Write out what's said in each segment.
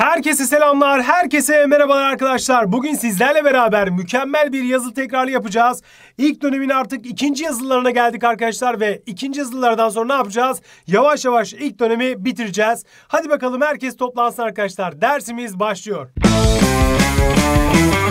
Herkese selamlar, herkese merhabalar arkadaşlar. Bugün sizlerle beraber mükemmel bir yazılı tekrarı yapacağız. İlk dönemin artık ikinci yazılılarına geldik arkadaşlar ve ikinci yazılılardan sonra ne yapacağız? Yavaş yavaş ilk dönemi bitireceğiz. Hadi bakalım herkes toplansın arkadaşlar. Dersimiz başlıyor. Müzik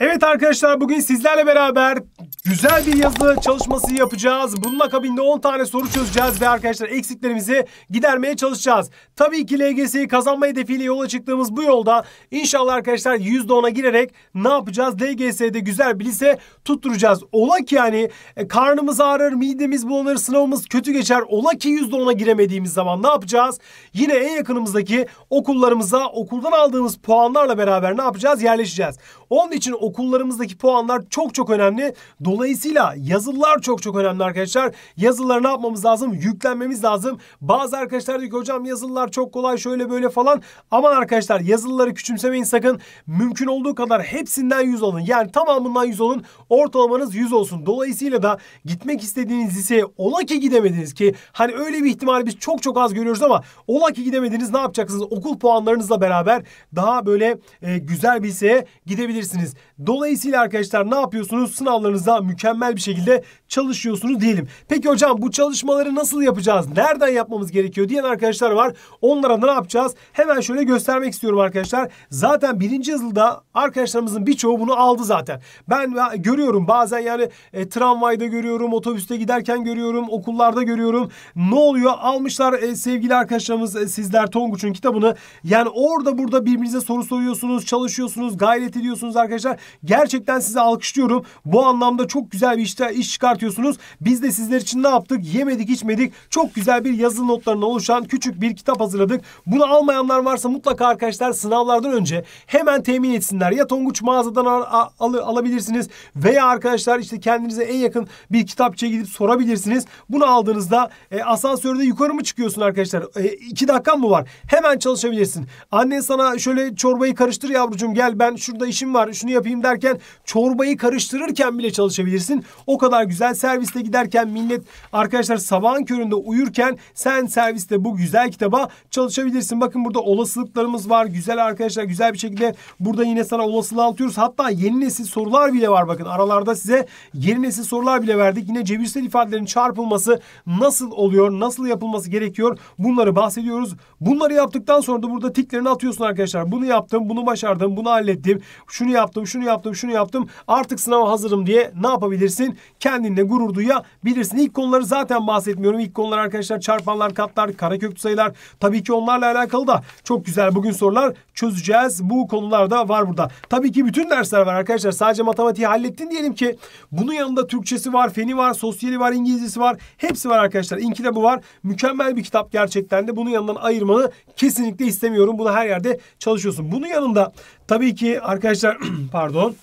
Evet arkadaşlar bugün sizlerle beraber güzel bir yazı çalışması yapacağız. Bunun akabinde 10 tane soru çözeceğiz ve arkadaşlar eksiklerimizi gidermeye çalışacağız. Tabii ki LGS'yi kazanma hedefiyle yola çıktığımız bu yolda inşallah arkadaşlar %10'a girerek ne yapacağız? LGS'de güzel bir lise tutturacağız. Ola ki yani e, karnımız ağrır, midemiz bulanır, sınavımız kötü geçer. Ola ki %10'a giremediğimiz zaman ne yapacağız? Yine en yakınımızdaki okullarımıza okuldan aldığımız puanlarla beraber ne yapacağız? Yerleşeceğiz. Onun için okullarımızdaki puanlar çok çok önemli. Dolayısıyla yazılılar çok çok önemli arkadaşlar. Yazılıları ne yapmamız lazım? Yüklenmemiz lazım. Bazı arkadaşlar diyor ki hocam yazılılar çok kolay şöyle böyle falan. Aman arkadaşlar yazılıları küçümsemeyin sakın. Mümkün olduğu kadar hepsinden 100 alın. Yani tamamından 100 alın. Ortalamanız 100 olsun. Dolayısıyla da gitmek istediğiniz liseye ola ki gidemediniz ki hani öyle bir ihtimali biz çok çok az görüyoruz ama ola ki gidemediniz ne yapacaksınız? Okul puanlarınızla beraber daha böyle e, güzel bir liseye gidebilirsiniz ulaşabilirsiniz. Dolayısıyla arkadaşlar ne yapıyorsunuz? Sınavlarınızda mükemmel bir şekilde çalışıyorsunuz diyelim. Peki hocam bu çalışmaları nasıl yapacağız? Nereden yapmamız gerekiyor diyen arkadaşlar var. Onlara ne yapacağız? Hemen şöyle göstermek istiyorum arkadaşlar. Zaten birinci yılda arkadaşlarımızın birçoğu bunu aldı zaten. Ben görüyorum bazen yani e, tramvayda görüyorum, otobüste giderken görüyorum, okullarda görüyorum. Ne oluyor? Almışlar e, sevgili arkadaşlarımız e, sizler Tonguç'un kitabını. Yani orada burada birbirinize soru soruyorsunuz, çalışıyorsunuz, gayret ediyorsunuz arkadaşlar. Gerçekten sizi alkışlıyorum. Bu anlamda çok güzel bir işte, iş çıkartıyorsunuz. Biz de sizler için ne yaptık? Yemedik içmedik. Çok güzel bir yazılı notlarına oluşan küçük bir kitap hazırladık. Bunu almayanlar varsa mutlaka arkadaşlar sınavlardan önce hemen temin etsinler. Ya Tonguç mağazadan al, al, alabilirsiniz veya arkadaşlar işte kendinize en yakın bir kitapçıya gidip sorabilirsiniz. Bunu aldığınızda e, asansörde yukarı mı çıkıyorsun arkadaşlar? E, iki dakikan mı var? Hemen çalışabilirsin. Annen sana şöyle çorbayı karıştır yavrucuğum gel ben şurada işim var şunu yapayım yapayım derken çorbayı karıştırırken bile çalışabilirsin. O kadar güzel serviste giderken millet arkadaşlar sabahın köründe uyurken sen serviste bu güzel kitaba çalışabilirsin. Bakın burada olasılıklarımız var. Güzel arkadaşlar güzel bir şekilde burada yine sana olasılığı anlatıyoruz. Hatta yeni nesil sorular bile var bakın. Aralarda size yeni nesil sorular bile verdik. Yine cebirsel ifadelerin çarpılması nasıl oluyor? Nasıl yapılması gerekiyor? Bunları bahsediyoruz. Bunları yaptıktan sonra da burada tiklerini atıyorsun arkadaşlar. Bunu yaptım, bunu başardım, bunu hallettim. Şunu yaptım, şunu yaptım, şunu yaptım. Artık sınava hazırım diye ne yapabilirsin? Kendinle gurur duyabilirsin. İlk konuları zaten bahsetmiyorum. İlk konular arkadaşlar çarpanlar, katlar, kareköklü sayılar. Tabii ki onlarla alakalı da çok güzel bugün sorular çözeceğiz. Bu konular da var burada. Tabii ki bütün dersler var arkadaşlar. Sadece matematiği hallettin diyelim ki bunun yanında Türkçesi var, feni var, sosyali var, İngilizcesi var. Hepsi var arkadaşlar. İnki de bu var. Mükemmel bir kitap gerçekten de. Bunun yanından ayırma konuşmanı kesinlikle istemiyorum. Bunu her yerde çalışıyorsun. Bunun yanında tabii ki arkadaşlar pardon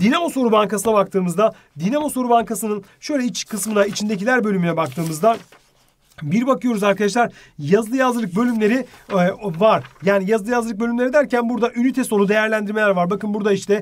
Dinamo Soru Bankası'na baktığımızda Dinamo Soru Bankası'nın şöyle iç kısmına içindekiler bölümüne baktığımızda bir bakıyoruz arkadaşlar yazılı yazılık bölümleri e, var. Yani yazılı yazılık bölümleri derken burada ünite sonu değerlendirmeler var. Bakın burada işte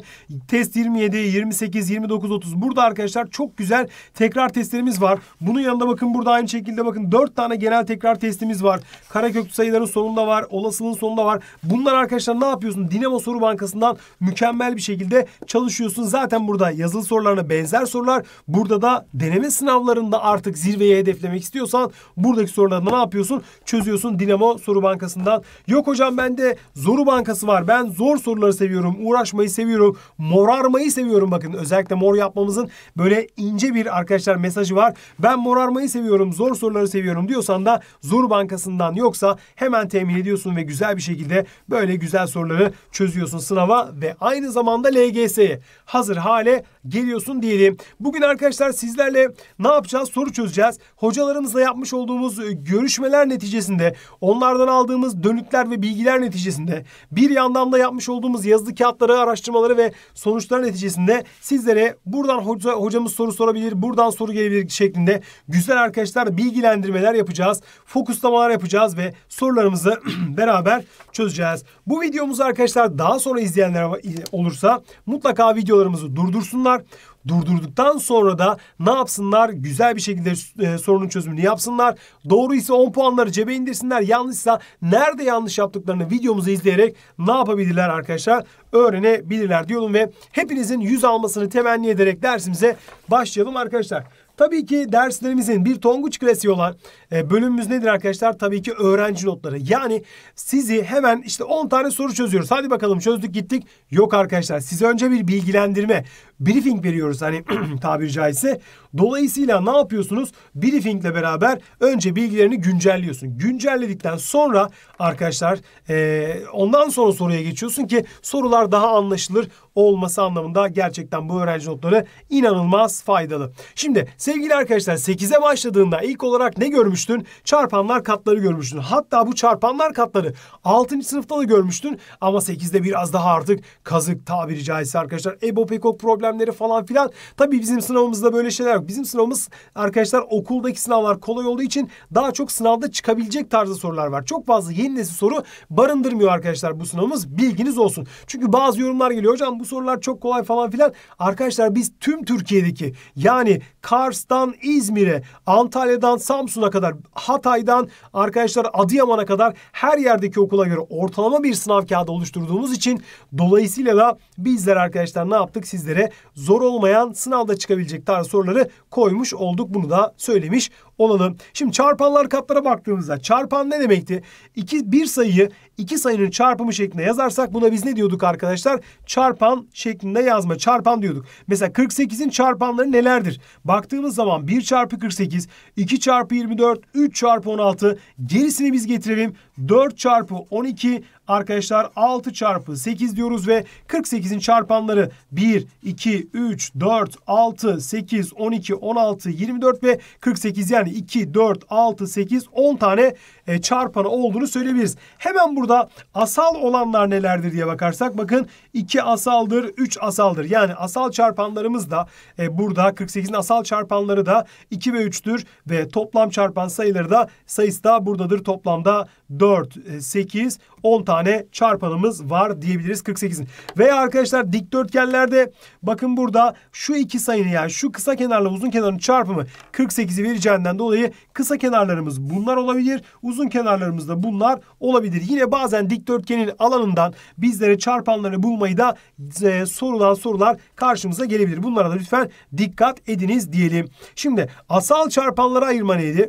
test 27, 28, 29, 30. Burada arkadaşlar çok güzel tekrar testlerimiz var. Bunun yanında bakın burada aynı şekilde bakın 4 tane genel tekrar testimiz var. Karaköklü sayıların sonunda var. Olasılığın sonunda var. Bunlar arkadaşlar ne yapıyorsun? Dinamo Soru Bankası'ndan mükemmel bir şekilde çalışıyorsun. Zaten burada yazılı sorularına benzer sorular. Burada da deneme sınavlarında artık zirveye hedeflemek istiyorsan bu buradaki sorularını ne yapıyorsun? Çözüyorsun Dinamo Soru Bankası'ndan. Yok hocam bende Zoru Bankası var. Ben zor soruları seviyorum. Uğraşmayı seviyorum. Morarmayı seviyorum bakın. Özellikle mor yapmamızın böyle ince bir arkadaşlar mesajı var. Ben morarmayı seviyorum. Zor soruları seviyorum diyorsan da Zoru Bankası'ndan yoksa hemen temin ediyorsun ve güzel bir şekilde böyle güzel soruları çözüyorsun sınava ve aynı zamanda LGS'ye hazır hale geliyorsun diyelim. Bugün arkadaşlar sizlerle ne yapacağız? Soru çözeceğiz. Hocalarımızla yapmış olduğumuz olduğumuz e, görüşmeler neticesinde, onlardan aldığımız dönütler ve bilgiler neticesinde, bir yandan da yapmış olduğumuz yazılı kağıtları, araştırmaları ve sonuçlar neticesinde sizlere buradan hoca, hocamız soru sorabilir, buradan soru gelebilir şeklinde güzel arkadaşlar bilgilendirmeler yapacağız. Fokuslamalar yapacağız ve sorularımızı beraber çözeceğiz. Bu videomuzu arkadaşlar daha sonra izleyenler olursa mutlaka videolarımızı durdursunlar durdurduktan sonra da ne yapsınlar? Güzel bir şekilde e, sorunun çözümünü yapsınlar. Doğru ise 10 puanları cebe indirsinler. Yanlışsa nerede yanlış yaptıklarını videomuzu izleyerek ne yapabilirler arkadaşlar? Öğrenebilirler diyorum ve hepinizin 100 almasını temenni ederek dersimize başlayalım arkadaşlar. Tabii ki derslerimizin bir tonguç klasiği olan e, bölümümüz nedir arkadaşlar? Tabii ki öğrenci notları. Yani sizi hemen işte 10 tane soru çözüyoruz. Hadi bakalım çözdük gittik. Yok arkadaşlar size önce bir bilgilendirme briefing veriyoruz hani tabiri caizse. Dolayısıyla ne yapıyorsunuz? Briefingle beraber önce bilgilerini güncelliyorsun. Güncelledikten sonra arkadaşlar e, ondan sonra soruya geçiyorsun ki sorular daha anlaşılır olması anlamında gerçekten bu öğrenci notları inanılmaz faydalı. Şimdi sevgili arkadaşlar 8'e başladığında ilk olarak ne görmüştün? Çarpanlar katları görmüştün. Hatta bu çarpanlar katları 6. sınıfta da görmüştün ama 8'de biraz daha artık kazık tabiri caizse arkadaşlar. Ebopekok problem problemleri falan filan. Tabii bizim sınavımızda böyle şeyler yok. Bizim sınavımız arkadaşlar okuldaki sınavlar kolay olduğu için daha çok sınavda çıkabilecek tarzı sorular var. Çok fazla yeni nesil soru barındırmıyor arkadaşlar bu sınavımız. Bilginiz olsun. Çünkü bazı yorumlar geliyor. Hocam bu sorular çok kolay falan filan. Arkadaşlar biz tüm Türkiye'deki yani Kars'tan İzmir'e, Antalya'dan Samsun'a kadar, Hatay'dan arkadaşlar Adıyaman'a kadar her yerdeki okula göre ortalama bir sınav kağıdı oluşturduğumuz için dolayısıyla da bizler arkadaşlar ne yaptık sizlere zor olmayan sınavda çıkabilecek tarz soruları koymuş olduk. Bunu da söylemiş olalım. Şimdi çarpanlar katlara baktığımızda çarpan ne demekti? İki, bir sayıyı iki sayının çarpımı şeklinde yazarsak buna biz ne diyorduk arkadaşlar? Çarpan şeklinde yazma. Çarpan diyorduk. Mesela 48'in çarpanları nelerdir? Baktığımız zaman 1 çarpı 48, 2 çarpı 24, 3 çarpı 16. Gerisini biz getirelim. 4 çarpı 12 arkadaşlar 6 çarpı 8 diyoruz ve 48'in çarpanları 1, 2, 3, 4, 6, 8, 12, 16, 24 ve 48 yani yani 2, 4, 6, 8, 10 tane e, çarpanı olduğunu söyleyebiliriz. Hemen burada asal olanlar nelerdir diye bakarsak bakın 2 asaldır, 3 asaldır. Yani asal çarpanlarımız da e, burada 48'in asal çarpanları da 2 ve 3'tür ve toplam çarpan sayıları da sayısı da buradadır toplamda 4, 8, 10 tane çarpanımız var diyebiliriz 48'in. Veya arkadaşlar dikdörtgenlerde bakın burada şu iki sayının yani şu kısa kenarla uzun kenarın çarpımı 48'i vereceğinden dolayı kısa kenarlarımız bunlar olabilir. Uzun kenarlarımız da bunlar olabilir. Yine bazen dikdörtgenin alanından bizlere çarpanları bulmayı da e, sorulan sorular karşımıza gelebilir. Bunlara da lütfen dikkat ediniz diyelim. Şimdi asal çarpanlara ayırma neydi?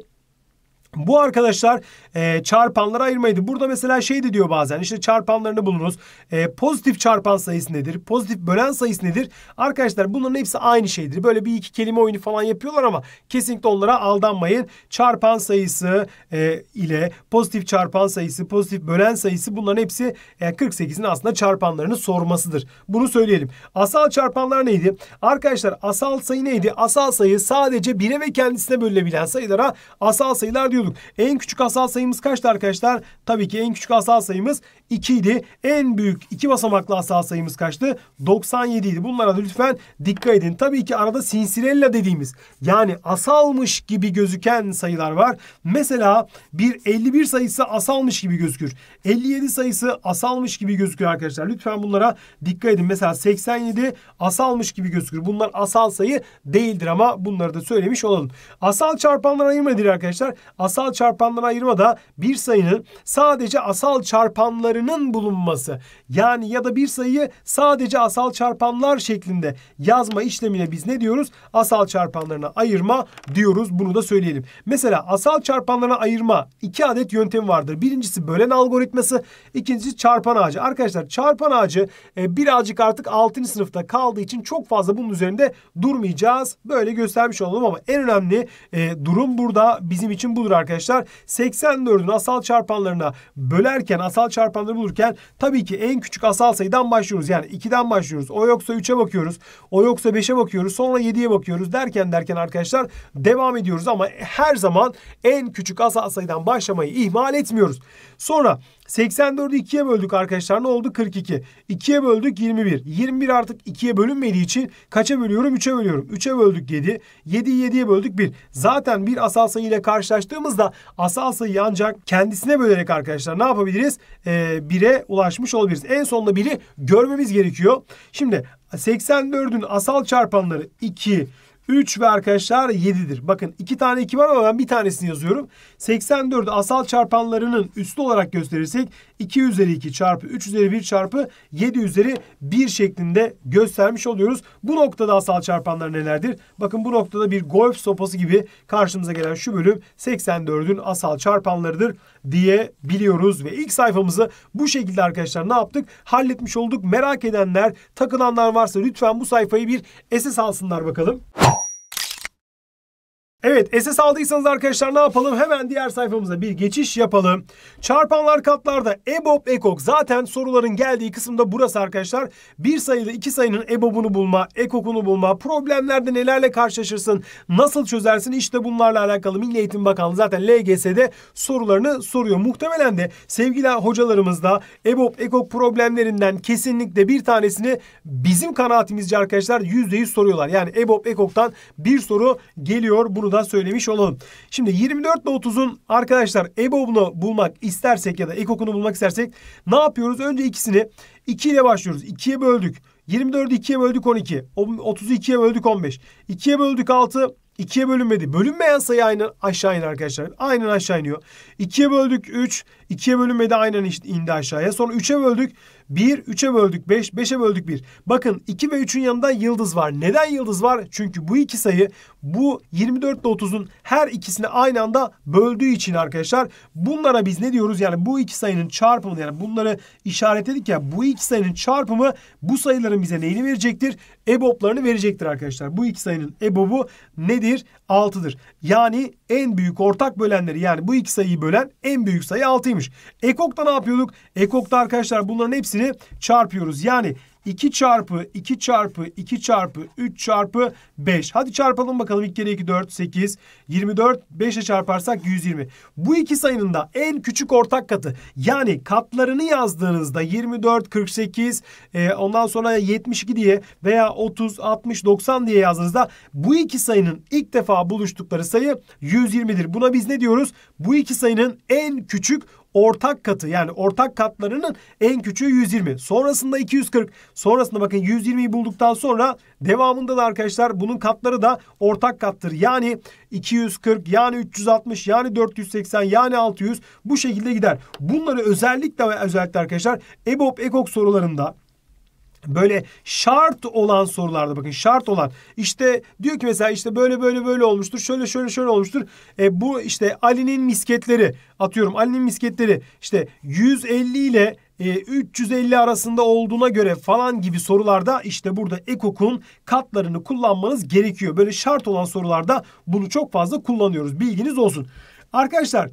Bu arkadaşlar e, çarpanlara ayırmaydı. Burada mesela şey de diyor bazen işte çarpanlarını bulunuz. E, pozitif çarpan sayısı nedir? Pozitif bölen sayısı nedir? Arkadaşlar bunların hepsi aynı şeydir. Böyle bir iki kelime oyunu falan yapıyorlar ama kesinlikle onlara aldanmayın. Çarpan sayısı e, ile pozitif çarpan sayısı, pozitif bölen sayısı bunların hepsi yani e, 48'in aslında çarpanlarını sormasıdır. Bunu söyleyelim. Asal çarpanlar neydi? Arkadaşlar asal sayı neydi? Asal sayı sadece 1'e ve kendisine bölünebilen sayılara asal sayılar diyor biliyorduk. En küçük asal sayımız kaçtı arkadaşlar? Tabii ki en küçük asal sayımız 2 idi. En büyük 2 basamaklı asal sayımız kaçtı? 97 idi. Bunlara da lütfen dikkat edin. Tabii ki arada sinsirella dediğimiz yani asalmış gibi gözüken sayılar var. Mesela bir 51 sayısı asalmış gibi gözükür. 57 sayısı asalmış gibi gözükür arkadaşlar. Lütfen bunlara dikkat edin. Mesela 87 asalmış gibi gözükür. Bunlar asal sayı değildir ama bunları da söylemiş olalım. Asal çarpanlar ayırma nedir arkadaşlar? asal ayırma da bir sayının sadece asal çarpanlarının bulunması yani ya da bir sayıyı sadece asal çarpanlar şeklinde yazma işlemine biz ne diyoruz? Asal çarpanlarına ayırma diyoruz. Bunu da söyleyelim. Mesela asal çarpanlarına ayırma iki adet yöntemi vardır. Birincisi bölen algoritması, ikincisi çarpan ağacı. Arkadaşlar çarpan ağacı e, birazcık artık 6. sınıfta kaldığı için çok fazla bunun üzerinde durmayacağız. Böyle göstermiş olalım ama en önemli e, durum burada bizim için budur arkadaşlar 84'ün asal çarpanlarına bölerken asal çarpanları bulurken tabii ki en küçük asal sayıdan başlıyoruz. Yani 2'den başlıyoruz. O yoksa 3'e bakıyoruz. O yoksa 5'e bakıyoruz. Sonra 7'ye bakıyoruz derken derken arkadaşlar devam ediyoruz ama her zaman en küçük asal sayıdan başlamayı ihmal etmiyoruz. Sonra 84'ü 2'ye böldük arkadaşlar. Ne oldu? 42. 2'ye böldük 21. 21 artık 2'ye bölünmediği için kaça bölüyorum? 3'e bölüyorum. 3'e böldük 7. 7'yi 7'ye böldük 1. Zaten bir asal sayı ile karşılaştığımızda asal sayı ancak kendisine bölerek arkadaşlar ne yapabiliriz? Ee, ulaşmış olabiliriz. En sonunda 1'i görmemiz gerekiyor. Şimdi 84'ün asal çarpanları 2, 3 ve arkadaşlar 7'dir. Bakın 2 tane 2 var ama ben bir tanesini yazıyorum. 84 asal çarpanlarının üstü olarak gösterirsek 2 üzeri 2 çarpı 3 üzeri 1 çarpı 7 üzeri 1 şeklinde göstermiş oluyoruz. Bu noktada asal çarpanlar nelerdir? Bakın bu noktada bir golf sopası gibi karşımıza gelen şu bölüm 84'ün asal çarpanlarıdır diyebiliyoruz. Ve ilk sayfamızı bu şekilde arkadaşlar ne yaptık? Halletmiş olduk. Merak edenler, takılanlar varsa lütfen bu sayfayı bir SS alsınlar bakalım. Evet SS aldıysanız arkadaşlar ne yapalım? Hemen diğer sayfamıza bir geçiş yapalım. Çarpanlar katlarda EBOB, EKOK zaten soruların geldiği kısımda burası arkadaşlar. Bir sayıda iki sayının EBOB'unu bulma, EKOK'unu bulma, problemlerde nelerle karşılaşırsın, nasıl çözersin İşte bunlarla alakalı Milli Eğitim Bakanlığı zaten LGS'de sorularını soruyor. Muhtemelen de sevgili hocalarımız da EBOB, EKOK problemlerinden kesinlikle bir tanesini bizim kanaatimizce arkadaşlar %100 soruyorlar. Yani EBOB, EKOK'tan bir soru geliyor. Bunu bunu da söylemiş olalım. Şimdi 24 ile 30'un arkadaşlar EBOB'unu bulmak istersek ya da ekokunu bulmak istersek ne yapıyoruz? Önce ikisini 2 ile başlıyoruz. 2'ye böldük. 24'ü 2'ye böldük 12. 30'u 2'ye böldük 15. 2'ye böldük 6. 2'ye bölünmedi. Bölünmeyen sayı aynen aşağı iner arkadaşlar. Aynen aşağı iniyor. 2'ye böldük 3. 2'ye bölünmedi aynen indi aşağıya. Sonra 3'e böldük. 1, 3'e böldük 5, 5'e böldük 1. Bakın 2 ve 3'ün yanında yıldız var. Neden yıldız var? Çünkü bu iki sayı bu 24 ile 30'un her ikisini aynı anda böldüğü için arkadaşlar. Bunlara biz ne diyoruz? Yani bu iki sayının çarpımı yani bunları işaretledik ya bu iki sayının çarpımı bu sayıların bize neyini verecektir? EBOB'larını verecektir arkadaşlar. Bu iki sayının EBOB'u nedir? 6'dır. Yani en büyük ortak bölenleri yani bu iki sayıyı bölen en büyük sayı 6'ymış. EKOK'ta ne yapıyorduk? EKOK'ta arkadaşlar bunların hepsi hepsini çarpıyoruz. Yani 2 çarpı 2 çarpı 2 çarpı 3 çarpı 5. Hadi çarpalım bakalım. 2 kere 2 4 8 24 5 ile çarparsak 120. Bu iki sayının da en küçük ortak katı. Yani katlarını yazdığınızda 24 48 e, ondan sonra 72 diye veya 30 60 90 diye yazdığınızda bu iki sayının ilk defa buluştukları sayı 120'dir. Buna biz ne diyoruz? Bu iki sayının en küçük ortak katı yani ortak katlarının en küçüğü 120. Sonrasında 240. Sonrasında bakın 120'yi bulduktan sonra devamında da arkadaşlar bunun katları da ortak kattır. Yani 240 yani 360 yani 480 yani 600 bu şekilde gider. Bunları özellikle ve özellikle arkadaşlar EBOB EKOK sorularında böyle şart olan sorularda bakın şart olan işte diyor ki mesela işte böyle böyle böyle olmuştur şöyle şöyle şöyle olmuştur e, bu işte Ali'nin misketleri atıyorum Ali'nin misketleri işte 150 ile e, 350 arasında olduğuna göre falan gibi sorularda işte burada ekokun katlarını kullanmanız gerekiyor. Böyle şart olan sorularda bunu çok fazla kullanıyoruz. Bilginiz olsun. Arkadaşlar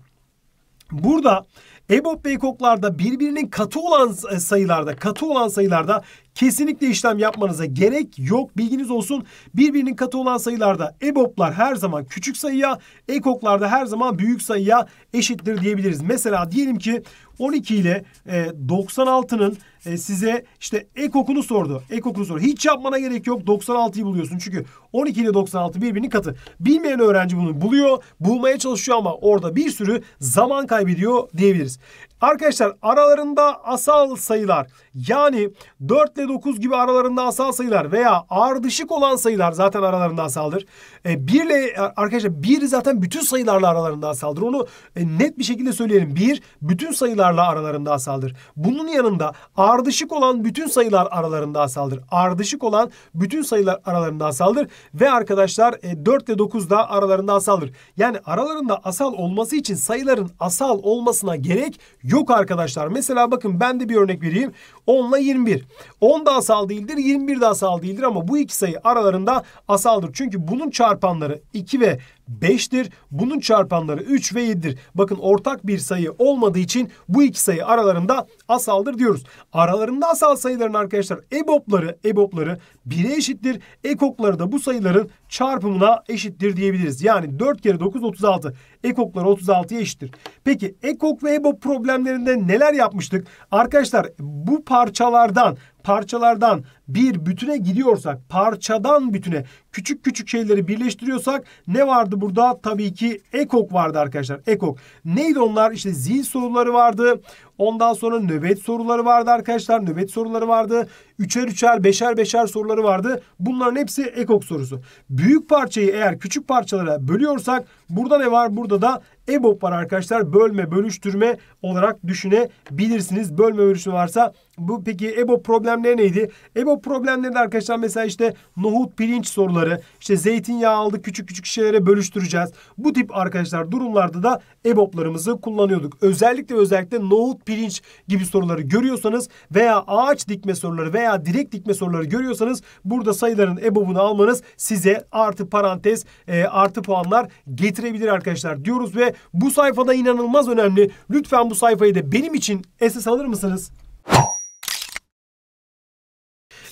Burada EBOB ve EKOK'larda birbirinin katı olan sayılarda, katı olan sayılarda kesinlikle işlem yapmanıza gerek yok. Bilginiz olsun birbirinin katı olan sayılarda EBOB'lar her zaman küçük sayıya, ekoklarda her zaman büyük sayıya eşittir diyebiliriz. Mesela diyelim ki 12 ile e, 96'nın e, size işte ek okulu sordu. Ek okulu sordu. Hiç yapmana gerek yok. 96'yı buluyorsun. Çünkü 12 ile 96 birbirinin katı. Bilmeyen öğrenci bunu buluyor. Bulmaya çalışıyor ama orada bir sürü zaman kaybediyor diyebiliriz. Arkadaşlar aralarında asal sayılar yani 4 ile 9 gibi aralarında asal sayılar veya ardışık olan sayılar zaten aralarında asaldır. E, 1 ile arkadaşlar 1 zaten bütün sayılarla aralarında asaldır. Onu e, net bir şekilde söyleyelim. 1 bütün sayılarla aralarında asaldır. Bunun yanında ardışık ardışık olan bütün sayılar aralarında asaldır. Ardışık olan bütün sayılar aralarında asaldır. Ve arkadaşlar 4 e, ile 9 da aralarında asaldır. Yani aralarında asal olması için sayıların asal olmasına gerek yok arkadaşlar. Mesela bakın ben de bir örnek vereyim. 10 ile 21. 10 da asal değildir. 21 de asal değildir ama bu iki sayı aralarında asaldır. Çünkü bunun çarpanları 2 ve 5'tir. Bunun çarpanları 3 ve 7'dir. Bakın ortak bir sayı olmadığı için bu iki sayı aralarında asaldır diyoruz. Aralarında asal sayıların arkadaşlar EBOPLarı EBOPLarı 1'e eşittir. EKOK'ları da bu sayıların çarpımına eşittir diyebiliriz. Yani 4 kere 9 36. EKOK'lar 36'ya eşittir. Peki EKOK ve EBOB problemlerinde neler yapmıştık? Arkadaşlar bu parçalardan parçalardan bir bütüne gidiyorsak, parçadan bütüne küçük küçük şeyleri birleştiriyorsak ne vardı burada? Tabii ki ekok vardı arkadaşlar. Ekok. Neydi onlar? İşte zil soruları vardı. Ondan sonra nöbet soruları vardı arkadaşlar. Nöbet soruları vardı. Üçer üçer, beşer beşer soruları vardı. Bunların hepsi ekok sorusu. Büyük parçayı eğer küçük parçalara bölüyorsak burada ne var? Burada da EBOB var arkadaşlar. Bölme, bölüştürme olarak düşünebilirsiniz. Bölme bölüştürme varsa bu peki EBOB problemleri neydi? EBOB problemleri de arkadaşlar mesela işte nohut pirinç soruları, işte zeytinyağı aldık küçük küçük şeylere bölüştüreceğiz. Bu tip arkadaşlar durumlarda da EBOB'larımızı kullanıyorduk. Özellikle özellikle nohut pirinç gibi soruları görüyorsanız veya ağaç dikme soruları veya direkt dikme soruları görüyorsanız burada sayıların EBOB'unu almanız size artı parantez e, artı puanlar getirebilir arkadaşlar diyoruz ve bu sayfada inanılmaz önemli. Lütfen bu sayfayı da benim için esas alır mısınız?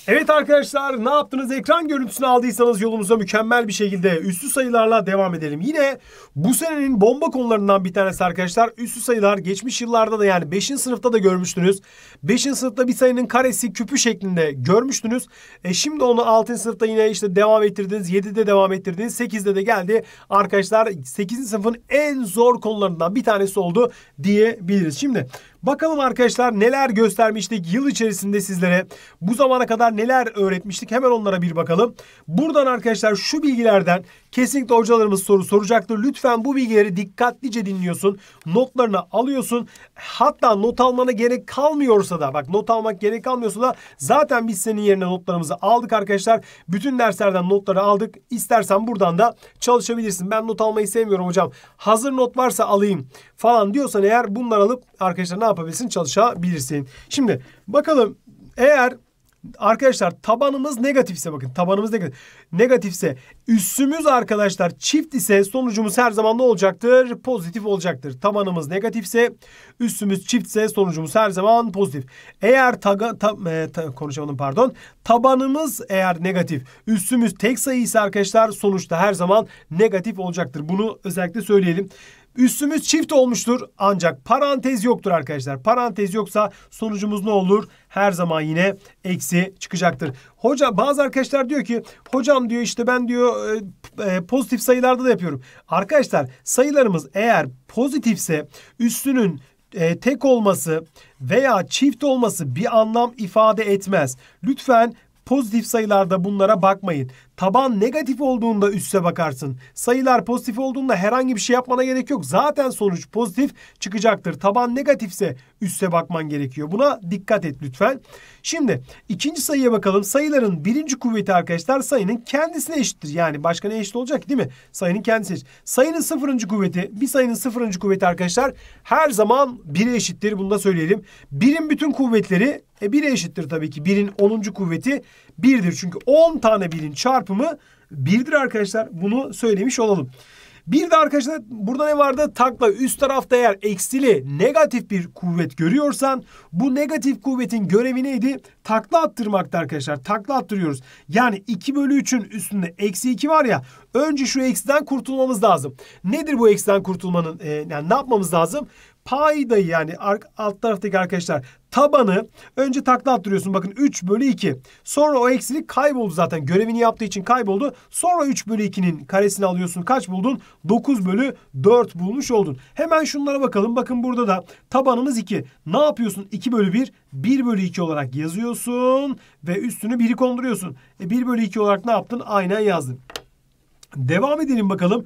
Evet arkadaşlar ne yaptınız? Ekran görüntüsünü aldıysanız yolumuza mükemmel bir şekilde üstü sayılarla devam edelim. Yine bu senenin bomba konularından bir tanesi arkadaşlar. Üstü sayılar geçmiş yıllarda da yani 5. sınıfta da görmüştünüz. 5. sınıfta bir sayının karesi küpü şeklinde görmüştünüz. E şimdi onu 6. sınıfta yine işte devam ettirdiniz. 7'de devam ettirdiniz. 8'de de geldi. Arkadaşlar 8. sınıfın en zor konularından bir tanesi oldu diyebiliriz. Şimdi Bakalım arkadaşlar neler göstermiştik yıl içerisinde sizlere. Bu zamana kadar neler öğretmiştik hemen onlara bir bakalım. Buradan arkadaşlar şu bilgilerden Kesinlikle hocalarımız soru soracaktır. Lütfen bu bilgileri dikkatlice dinliyorsun. Notlarını alıyorsun. Hatta not almana gerek kalmıyorsa da bak not almak gerek kalmıyorsa da zaten biz senin yerine notlarımızı aldık arkadaşlar. Bütün derslerden notları aldık. İstersen buradan da çalışabilirsin. Ben not almayı sevmiyorum hocam. Hazır not varsa alayım falan diyorsan eğer bunları alıp arkadaşlar ne yapabilirsin çalışabilirsin. Şimdi bakalım eğer Arkadaşlar tabanımız negatifse bakın tabanımız negatif. Negatifse üssümüz arkadaşlar çift ise sonucumuz her zaman ne olacaktır? Pozitif olacaktır. Tabanımız negatifse üssümüz çiftse sonucumuz her zaman pozitif. Eğer taga, ta, e, ta, konuşamadım pardon. Tabanımız eğer negatif üssümüz tek sayı ise arkadaşlar sonuçta her zaman negatif olacaktır. Bunu özellikle söyleyelim üstümüz çift olmuştur ancak parantez yoktur arkadaşlar. Parantez yoksa sonucumuz ne olur? Her zaman yine eksi çıkacaktır. Hoca bazı arkadaşlar diyor ki hocam diyor işte ben diyor e, e pozitif sayılarda da yapıyorum. Arkadaşlar sayılarımız eğer pozitifse üstünün e, tek olması veya çift olması bir anlam ifade etmez. Lütfen pozitif sayılarda bunlara bakmayın. Taban negatif olduğunda üste bakarsın. Sayılar pozitif olduğunda herhangi bir şey yapmana gerek yok. Zaten sonuç pozitif çıkacaktır. Taban negatifse üste bakman gerekiyor. Buna dikkat et lütfen. Şimdi ikinci sayıya bakalım. Sayıların birinci kuvveti arkadaşlar sayının kendisine eşittir. Yani başka ne eşit olacak değil mi? Sayının kendisine eşit. Sayının sıfırıncı kuvveti, bir sayının sıfırıncı kuvveti arkadaşlar her zaman bire eşittir. Bunu da söyleyelim. Birin bütün kuvvetleri e, bire eşittir tabii ki. Birin onuncu kuvveti birdir. Çünkü on tane birin çarpı çarpımı birdir arkadaşlar. Bunu söylemiş olalım. Bir de arkadaşlar burada ne vardı? Takla üst tarafta eğer eksili negatif bir kuvvet görüyorsan bu negatif kuvvetin görevi neydi? Takla attırmaktı arkadaşlar. Takla attırıyoruz. Yani 2 bölü 3'ün üstünde eksi 2 var ya önce şu eksiden kurtulmamız lazım. Nedir bu eksiden kurtulmanın? E, yani ne yapmamız lazım? paydayı yani alt taraftaki arkadaşlar tabanı önce takla attırıyorsun. Bakın 3 bölü 2. Sonra o eksilik kayboldu zaten. Görevini yaptığı için kayboldu. Sonra 3 bölü 2'nin karesini alıyorsun. Kaç buldun? 9 bölü 4 bulmuş oldun. Hemen şunlara bakalım. Bakın burada da tabanımız 2. Ne yapıyorsun? 2 bölü 1. 1 bölü 2 olarak yazıyorsun. Ve üstünü 1'i konduruyorsun. E 1 bölü 2 olarak ne yaptın? Aynen yazdın. Devam edelim bakalım.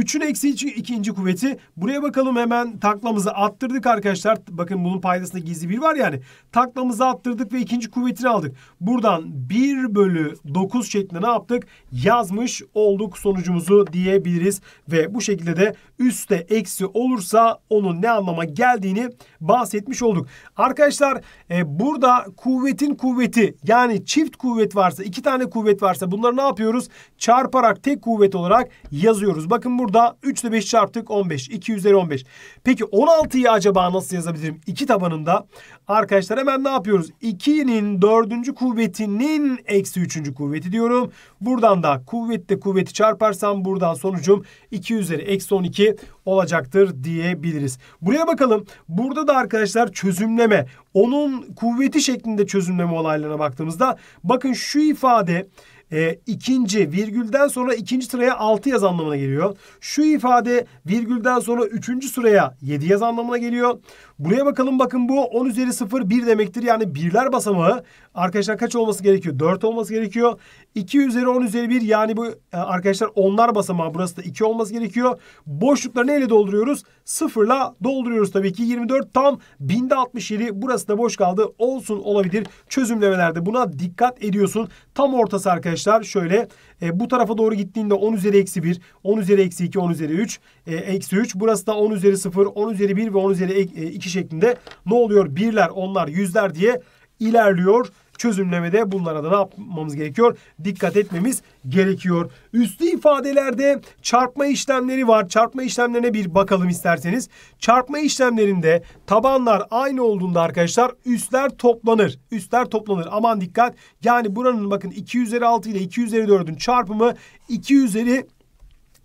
3'ün eksi 2. kuvveti. Buraya bakalım hemen taklamızı attırdık arkadaşlar. Bakın bunun paydasında gizli bir var yani. Taklamızı attırdık ve ikinci kuvvetini aldık. Buradan 1 bölü 9 şeklinde ne yaptık? Yazmış olduk sonucumuzu diyebiliriz. Ve bu şekilde de üstte eksi olursa onun ne anlama geldiğini bahsetmiş olduk. Arkadaşlar e, burada kuvvetin kuvveti yani çift kuvvet varsa iki tane kuvvet varsa bunları ne yapıyoruz? Çarparak tek kuvvet olarak yazıyoruz. Bakın burada Burada 3 ile 5 çarptık 15. 2 üzeri 15. Peki 16'yı acaba nasıl yazabilirim? 2 tabanında. Arkadaşlar hemen ne yapıyoruz? 2'nin 4. kuvvetinin eksi 3. kuvveti diyorum. Buradan da kuvvetle kuvveti çarparsam buradan sonucum 2 üzeri eksi 12 olacaktır diyebiliriz. Buraya bakalım. Burada da arkadaşlar çözümleme. Onun kuvveti şeklinde çözümleme olaylarına baktığımızda bakın şu ifade e, ikinci virgülden sonra ikinci sıraya altı yaz anlamına geliyor. Şu ifade virgülden sonra üçüncü sıraya yedi yaz anlamına geliyor. Buraya bakalım bakın bu 10 üzeri 0 1 demektir. Yani birler basamağı arkadaşlar kaç olması gerekiyor? 4 olması gerekiyor. 2 üzeri 10 üzeri 1 yani bu e, arkadaşlar onlar basamağı burası da 2 olması gerekiyor. Boşlukları neyle dolduruyoruz? Sıfırla dolduruyoruz tabii ki. 24 tam 1000'de 67 burası da boş kaldı. Olsun olabilir. Çözümlemelerde buna dikkat ediyorsun. Tam ortası arkadaşlar şöyle e, bu tarafa doğru gittiğinde 10 üzeri eksi 1, 10 üzeri eksi 2, 10 üzeri 3, e, eksi 3. Burası da 10 üzeri 0, 10 üzeri 1 ve 10 üzeri 2 e, şeklinde ne oluyor? Birler, onlar, yüzler diye ilerliyor çözümlemede bunlara da ne yapmamız gerekiyor? Dikkat etmemiz gerekiyor. Üstü ifadelerde çarpma işlemleri var. Çarpma işlemlerine bir bakalım isterseniz. Çarpma işlemlerinde tabanlar aynı olduğunda arkadaşlar üstler toplanır. Üstler toplanır. Aman dikkat. Yani buranın bakın 2 üzeri 6 ile 2 üzeri 4'ün çarpımı 2 üzeri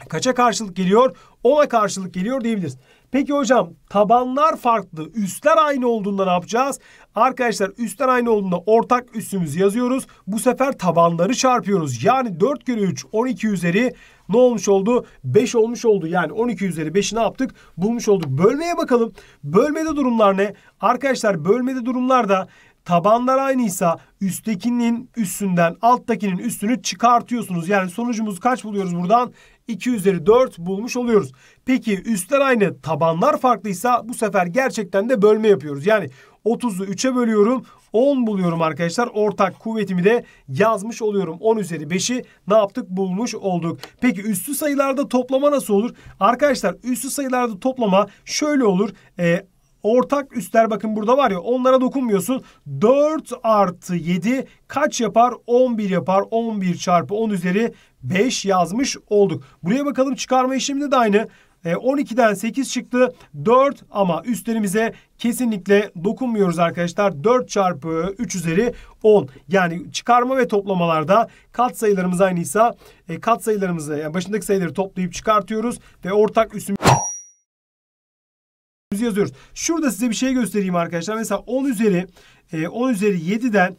kaça karşılık geliyor? 10'a karşılık geliyor diyebiliriz. Peki hocam tabanlar farklı, üstler aynı olduğunda ne yapacağız? Arkadaşlar üstler aynı olduğunda ortak üssümüzü yazıyoruz. Bu sefer tabanları çarpıyoruz. Yani 4 kere 3 12 üzeri ne olmuş oldu? 5 olmuş oldu. Yani 12 üzeri 5'i ne yaptık? Bulmuş olduk. Bölmeye bakalım. Bölmede durumlar ne? Arkadaşlar bölmede durumlarda tabanlar aynıysa üsttekinin üstünden alttakinin üstünü çıkartıyorsunuz. Yani sonucumuz kaç buluyoruz buradan? 2 üzeri 4 bulmuş oluyoruz. Peki üstler aynı tabanlar farklıysa bu sefer gerçekten de bölme yapıyoruz. Yani 30'u 3'e bölüyorum 10 buluyorum arkadaşlar. Ortak kuvvetimi de yazmış oluyorum. 10 üzeri 5'i ne yaptık? Bulmuş olduk. Peki üstü sayılarda toplama nasıl olur? Arkadaşlar üstü sayılarda toplama şöyle olur. E, Ortak üstler bakın burada var ya onlara dokunmuyorsun. 4 artı 7 kaç yapar? 11 yapar. 11 çarpı 10 üzeri 5 yazmış olduk. Buraya bakalım çıkarma işleminde de aynı. 12'den e, 8 çıktı. 4 ama üstlerimize kesinlikle dokunmuyoruz arkadaşlar. 4 çarpı 3 üzeri 10. Yani çıkarma ve toplamalarda kat sayılarımız aynıysa e, kat sayılarımızı yani başındaki sayıları toplayıp çıkartıyoruz ve ortak üstümüz yazıyoruz. Şurada size bir şey göstereyim arkadaşlar. Mesela 10 üzeri 10 e, üzeri 7'den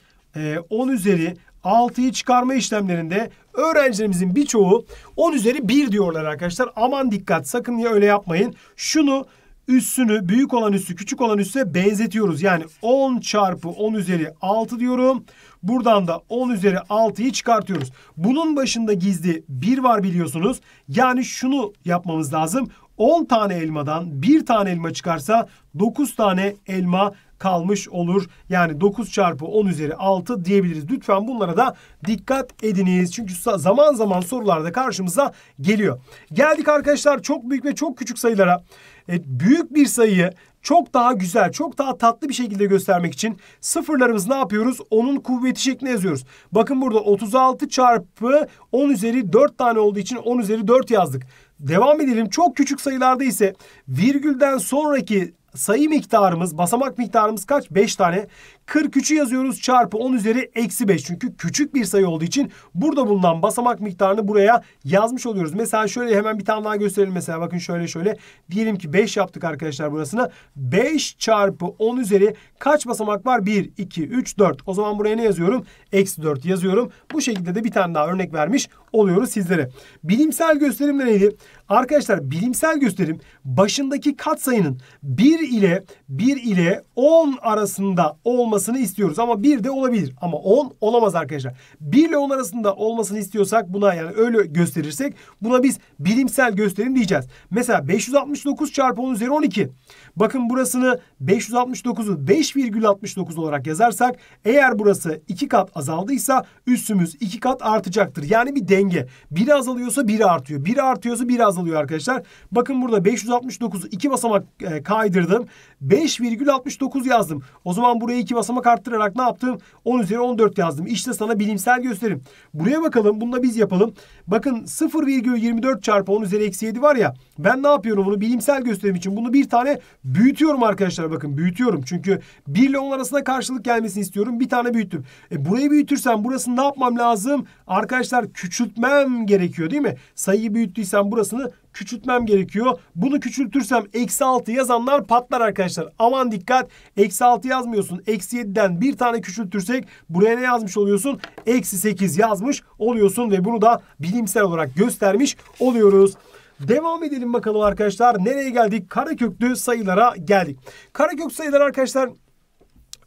10 e, üzeri 6'yı çıkarma işlemlerinde öğrencilerimizin birçoğu 10 üzeri 1 diyorlar arkadaşlar. Aman dikkat sakın ya öyle yapmayın. Şunu üssünü büyük olan üssü küçük olan üsse benzetiyoruz. Yani 10 çarpı 10 üzeri 6 diyorum. Buradan da 10 üzeri 6'yı çıkartıyoruz. Bunun başında gizli 1 var biliyorsunuz. Yani şunu yapmamız lazım. 10 tane elmadan 1 tane elma çıkarsa 9 tane elma kalmış olur. Yani 9 çarpı 10 üzeri 6 diyebiliriz. Lütfen bunlara da dikkat ediniz. Çünkü zaman zaman sorularda karşımıza geliyor. Geldik arkadaşlar çok büyük ve çok küçük sayılara. E, büyük bir sayıyı çok daha güzel, çok daha tatlı bir şekilde göstermek için sıfırlarımız ne yapıyoruz? Onun kuvveti şeklinde yazıyoruz. Bakın burada 36 çarpı 10 üzeri 4 tane olduğu için 10 üzeri 4 yazdık. Devam edelim. Çok küçük sayılarda ise virgülden sonraki sayı miktarımız, basamak miktarımız kaç? 5 tane. 43'ü yazıyoruz çarpı 10 üzeri eksi 5. Çünkü küçük bir sayı olduğu için burada bulunan basamak miktarını buraya yazmış oluyoruz. Mesela şöyle hemen bir tane daha gösterelim. Mesela bakın şöyle şöyle. Diyelim ki 5 yaptık arkadaşlar burasını. 5 çarpı 10 üzeri kaç basamak var? 1, 2, 3, 4. O zaman buraya ne yazıyorum? Eksi 4 yazıyorum. Bu şekilde de bir tane daha örnek vermiş oluyoruz sizlere. Bilimsel gösterim de neydi? Arkadaşlar bilimsel gösterim başındaki katsayının bir 1 ile 1 ile 10 arasında olmasını istiyoruz. Ama 1 de olabilir. Ama 10 olamaz arkadaşlar. 1 ile 10 arasında olmasını istiyorsak buna yani öyle gösterirsek buna biz bilimsel gösterim diyeceğiz. Mesela 569 çarpı 10 üzeri 12. Bakın burasını 569'u 5,69 olarak yazarsak eğer burası 2 kat azaldıysa üstümüz 2 kat artacaktır. Yani bir denge. 1 azalıyorsa 1 artıyor. 1 artıyorsa 1 azalıyor arkadaşlar. Bakın burada 569'u 2 basamak e, kaydırdı yazdım. 5,69 yazdım. O zaman burayı iki basamak arttırarak ne yaptım? 10 üzeri 14 yazdım. İşte sana bilimsel gösterim. Buraya bakalım. Bunu da biz yapalım. Bakın 0,24 çarpı 10 üzeri eksi 7 var ya. Ben ne yapıyorum bunu? Bilimsel gösterim için bunu bir tane büyütüyorum arkadaşlar. Bakın büyütüyorum. Çünkü 1 ile 10 arasında karşılık gelmesini istiyorum. Bir tane büyüttüm. E, burayı büyütürsem burasını ne yapmam lazım? Arkadaşlar küçültmem gerekiyor değil mi? Sayıyı büyüttüysen burasını küçültmem gerekiyor. Bunu küçültürsem eksi 6 yazanlar patlar arkadaşlar. Aman dikkat eksi 6 yazmıyorsun. Eksi 7'den bir tane küçültürsek buraya ne yazmış oluyorsun? Eksi 8 yazmış oluyorsun ve bunu da bilimsel olarak göstermiş oluyoruz. Devam edelim bakalım arkadaşlar. Nereye geldik? Kareköklü sayılara geldik. Karekök sayılar arkadaşlar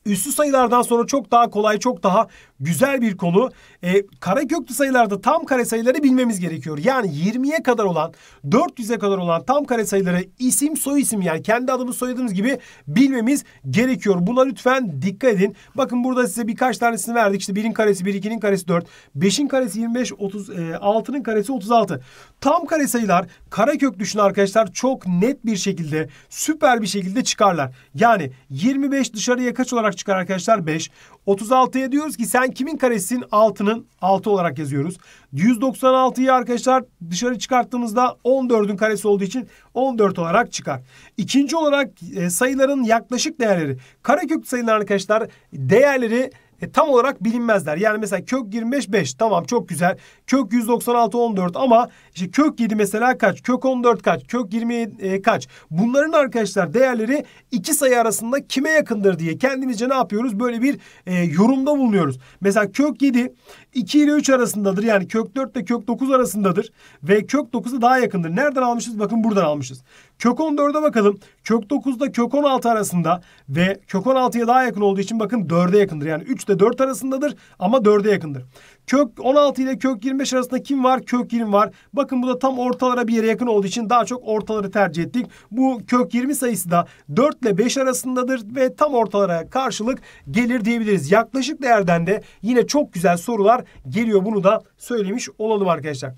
Üssü sayılardan sonra çok daha kolay, çok daha güzel bir konu. E, kare köklü sayılarda tam kare sayıları bilmemiz gerekiyor. Yani 20'ye kadar olan, 400'e kadar olan tam kare sayıları isim soy isim yani kendi adımız soyadımız gibi bilmemiz gerekiyor. Buna lütfen dikkat edin. Bakın burada size birkaç tanesini verdik. İşte 1'in karesi 1, 2'nin karesi 4, 5'in karesi 25, 30, e, 6'nın karesi 36. Tam kare sayılar kare kök düşün arkadaşlar çok net bir şekilde süper bir şekilde çıkarlar. Yani 25 dışarıya kaç olarak çıkar arkadaşlar? 5. 36'ya diyoruz ki sen ben kimin karesinin altının 6 olarak yazıyoruz. 196'yı arkadaşlar dışarı çıkarttığımızda 14'ün karesi olduğu için 14 olarak çıkar. İkinci olarak e, sayıların yaklaşık değerleri. Karekök sayılar arkadaşlar değerleri e, tam olarak bilinmezler. Yani mesela kök 25 5 tamam çok güzel. Kök 196 14 ama işte kök 7 mesela kaç? Kök 14 kaç? Kök 20 e, kaç? Bunların arkadaşlar değerleri iki sayı arasında kime yakındır diye kendimizce ne yapıyoruz? Böyle bir e, yorumda bulunuyoruz. Mesela kök 7 2 ile 3 arasındadır. Yani kök 4 ile kök 9 arasındadır. Ve kök 9'a daha yakındır. Nereden almışız? Bakın buradan almışız. Kök 14'e bakalım. Kök 9'da kök 16 arasında ve kök 16'ya daha yakın olduğu için bakın 4'e yakındır. Yani 3 ile 4 arasındadır ama 4'e yakındır. Kök 16 ile kök 25 arasında kim var? Kök 20 var. Bakın bu da tam ortalara bir yere yakın olduğu için daha çok ortaları tercih ettik. Bu kök 20 sayısı da 4 ile 5 arasındadır ve tam ortalara karşılık gelir diyebiliriz. Yaklaşık değerden de yine çok güzel sorular geliyor. Bunu da söylemiş olalım arkadaşlar.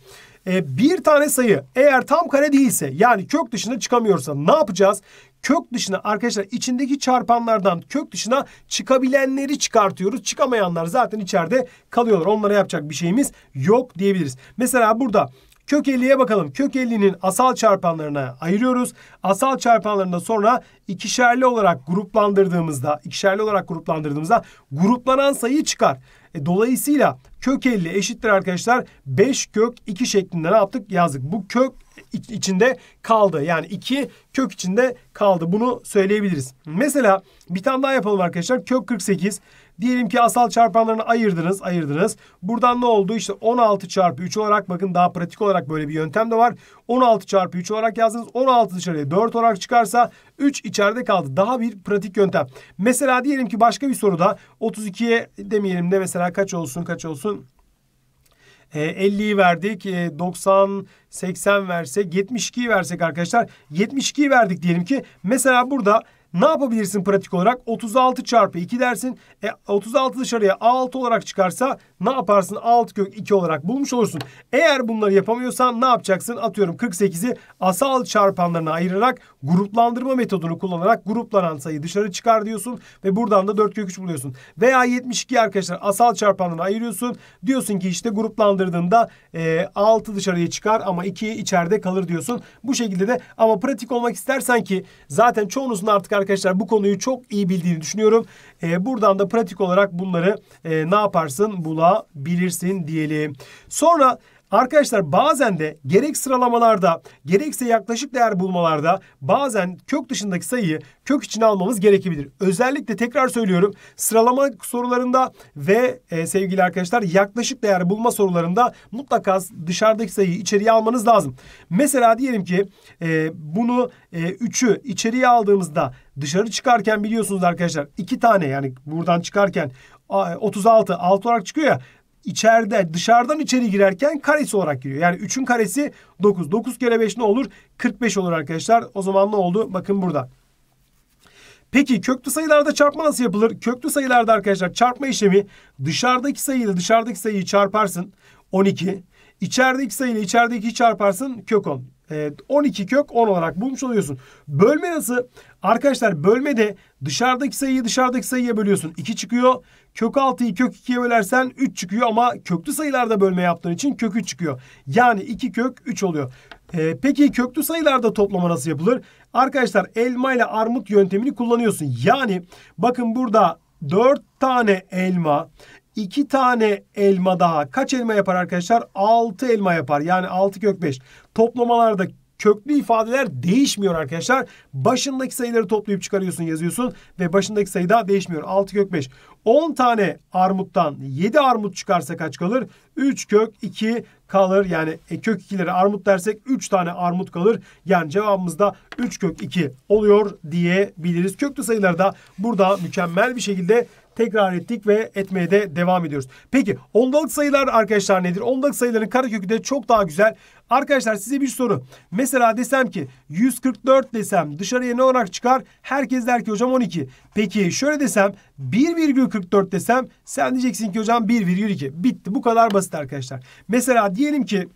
E, bir tane sayı eğer tam kare değilse yani kök dışına çıkamıyorsa ne yapacağız? Kök dışına arkadaşlar içindeki çarpanlardan kök dışına çıkabilenleri çıkartıyoruz. Çıkamayanlar zaten içeride kalıyorlar. Onlara yapacak bir şeyimiz yok diyebiliriz. Mesela burada Kök 50'ye bakalım. Kök 50'nin asal çarpanlarına ayırıyoruz. Asal çarpanlarında sonra ikişerli olarak gruplandırdığımızda, ikişerli olarak gruplandırdığımızda gruplanan sayı çıkar. E, dolayısıyla kök 50 eşittir arkadaşlar 5 kök 2 şeklinde ne yaptık yazdık. Bu kök içinde kaldı. Yani 2 kök içinde kaldı. Bunu söyleyebiliriz. Mesela bir tane daha yapalım arkadaşlar. Kök 48 Diyelim ki asal çarpanlarını ayırdınız, ayırdınız. Buradan ne oldu? İşte 16 çarpı 3 olarak bakın daha pratik olarak böyle bir yöntem de var. 16 çarpı 3 olarak yazdınız. 16 dışarıya 4 olarak çıkarsa 3 içeride kaldı. Daha bir pratik yöntem. Mesela diyelim ki başka bir soruda 32'ye demeyelim de mesela kaç olsun kaç olsun? E, 50'yi verdik. 90, e, 80 versek, 72'yi versek arkadaşlar. 72'yi verdik diyelim ki. Mesela burada ne yapabilirsin pratik olarak? 36 çarpı 2 dersin. E, 36 dışarıya 6 olarak çıkarsa ne yaparsın? 6 kök 2 olarak bulmuş olursun. Eğer bunları yapamıyorsan ne yapacaksın? Atıyorum 48'i asal çarpanlarına ayırarak gruplandırma metodunu kullanarak gruplanan sayı dışarı çıkar diyorsun. Ve buradan da 4 kök 3 buluyorsun. Veya 72 arkadaşlar asal çarpanlarına ayırıyorsun. Diyorsun ki işte gruplandırdığında e, 6 dışarıya çıkar ama 2 içeride kalır diyorsun. Bu şekilde de ama pratik olmak istersen ki zaten çoğunuzun artık arkadaşlar arkadaşlar bu konuyu çok iyi bildiğini düşünüyorum. E, buradan da pratik olarak bunları e, ne yaparsın bulabilirsin diyelim. Sonra Arkadaşlar bazen de gerek sıralamalarda gerekse yaklaşık değer bulmalarda bazen kök dışındaki sayıyı kök içine almamız gerekebilir. Özellikle tekrar söylüyorum sıralama sorularında ve e, sevgili arkadaşlar yaklaşık değer bulma sorularında mutlaka dışarıdaki sayıyı içeriye almanız lazım. Mesela diyelim ki e, bunu 3'ü e, içeriye aldığımızda dışarı çıkarken biliyorsunuz arkadaşlar 2 tane yani buradan çıkarken 36 6 olarak çıkıyor ya içeride dışarıdan içeri girerken karesi olarak giriyor. Yani 3'ün karesi 9. 9 kere 5 ne olur? 45 olur arkadaşlar. O zaman ne oldu? Bakın burada. Peki köklü sayılarda çarpma nasıl yapılır? Köklü sayılarda arkadaşlar çarpma işlemi dışarıdaki sayıyla dışarıdaki sayıyı çarparsın 12. İçerideki sayıyla içerideki çarparsın kök 10. Evet, 12 kök 10 olarak bulmuş oluyorsun. Bölme nasıl? Arkadaşlar bölmede Dışarıdaki sayıyı dışarıdaki sayıya bölüyorsun. 2 çıkıyor. Kök 6'yı kök 2'ye bölersen 3 çıkıyor ama köklü sayılarda bölme yaptığın için kök 3 çıkıyor. Yani 2 kök 3 oluyor. Ee, peki köklü sayılarda toplama nasıl yapılır? Arkadaşlar elma ile armut yöntemini kullanıyorsun. Yani bakın burada 4 tane elma, 2 tane elma daha. Kaç elma yapar arkadaşlar? 6 elma yapar. Yani 6 kök 5. Toplamalarda köklü ifadeler değişmiyor arkadaşlar. Başındaki sayıları toplayıp çıkarıyorsun yazıyorsun ve başındaki sayı da değişmiyor. 6 kök 5. 10 tane armuttan 7 armut çıkarsa kaç kalır? 3 kök 2 kalır. Yani e, kök 2'lere armut dersek 3 tane armut kalır. Yani cevabımız da 3 kök 2 oluyor diyebiliriz. Köklü sayıları da burada mükemmel bir şekilde tekrar ettik ve etmeye de devam ediyoruz. Peki ondalık sayılar arkadaşlar nedir? Ondalık sayıların karekökü de çok daha güzel. Arkadaşlar size bir soru. Mesela desem ki 144 desem dışarıya ne olarak çıkar? Herkes der ki hocam 12. Peki şöyle desem 1,44 desem sen diyeceksin ki hocam 1,2. Bitti. Bu kadar basit arkadaşlar. Mesela diyelim ki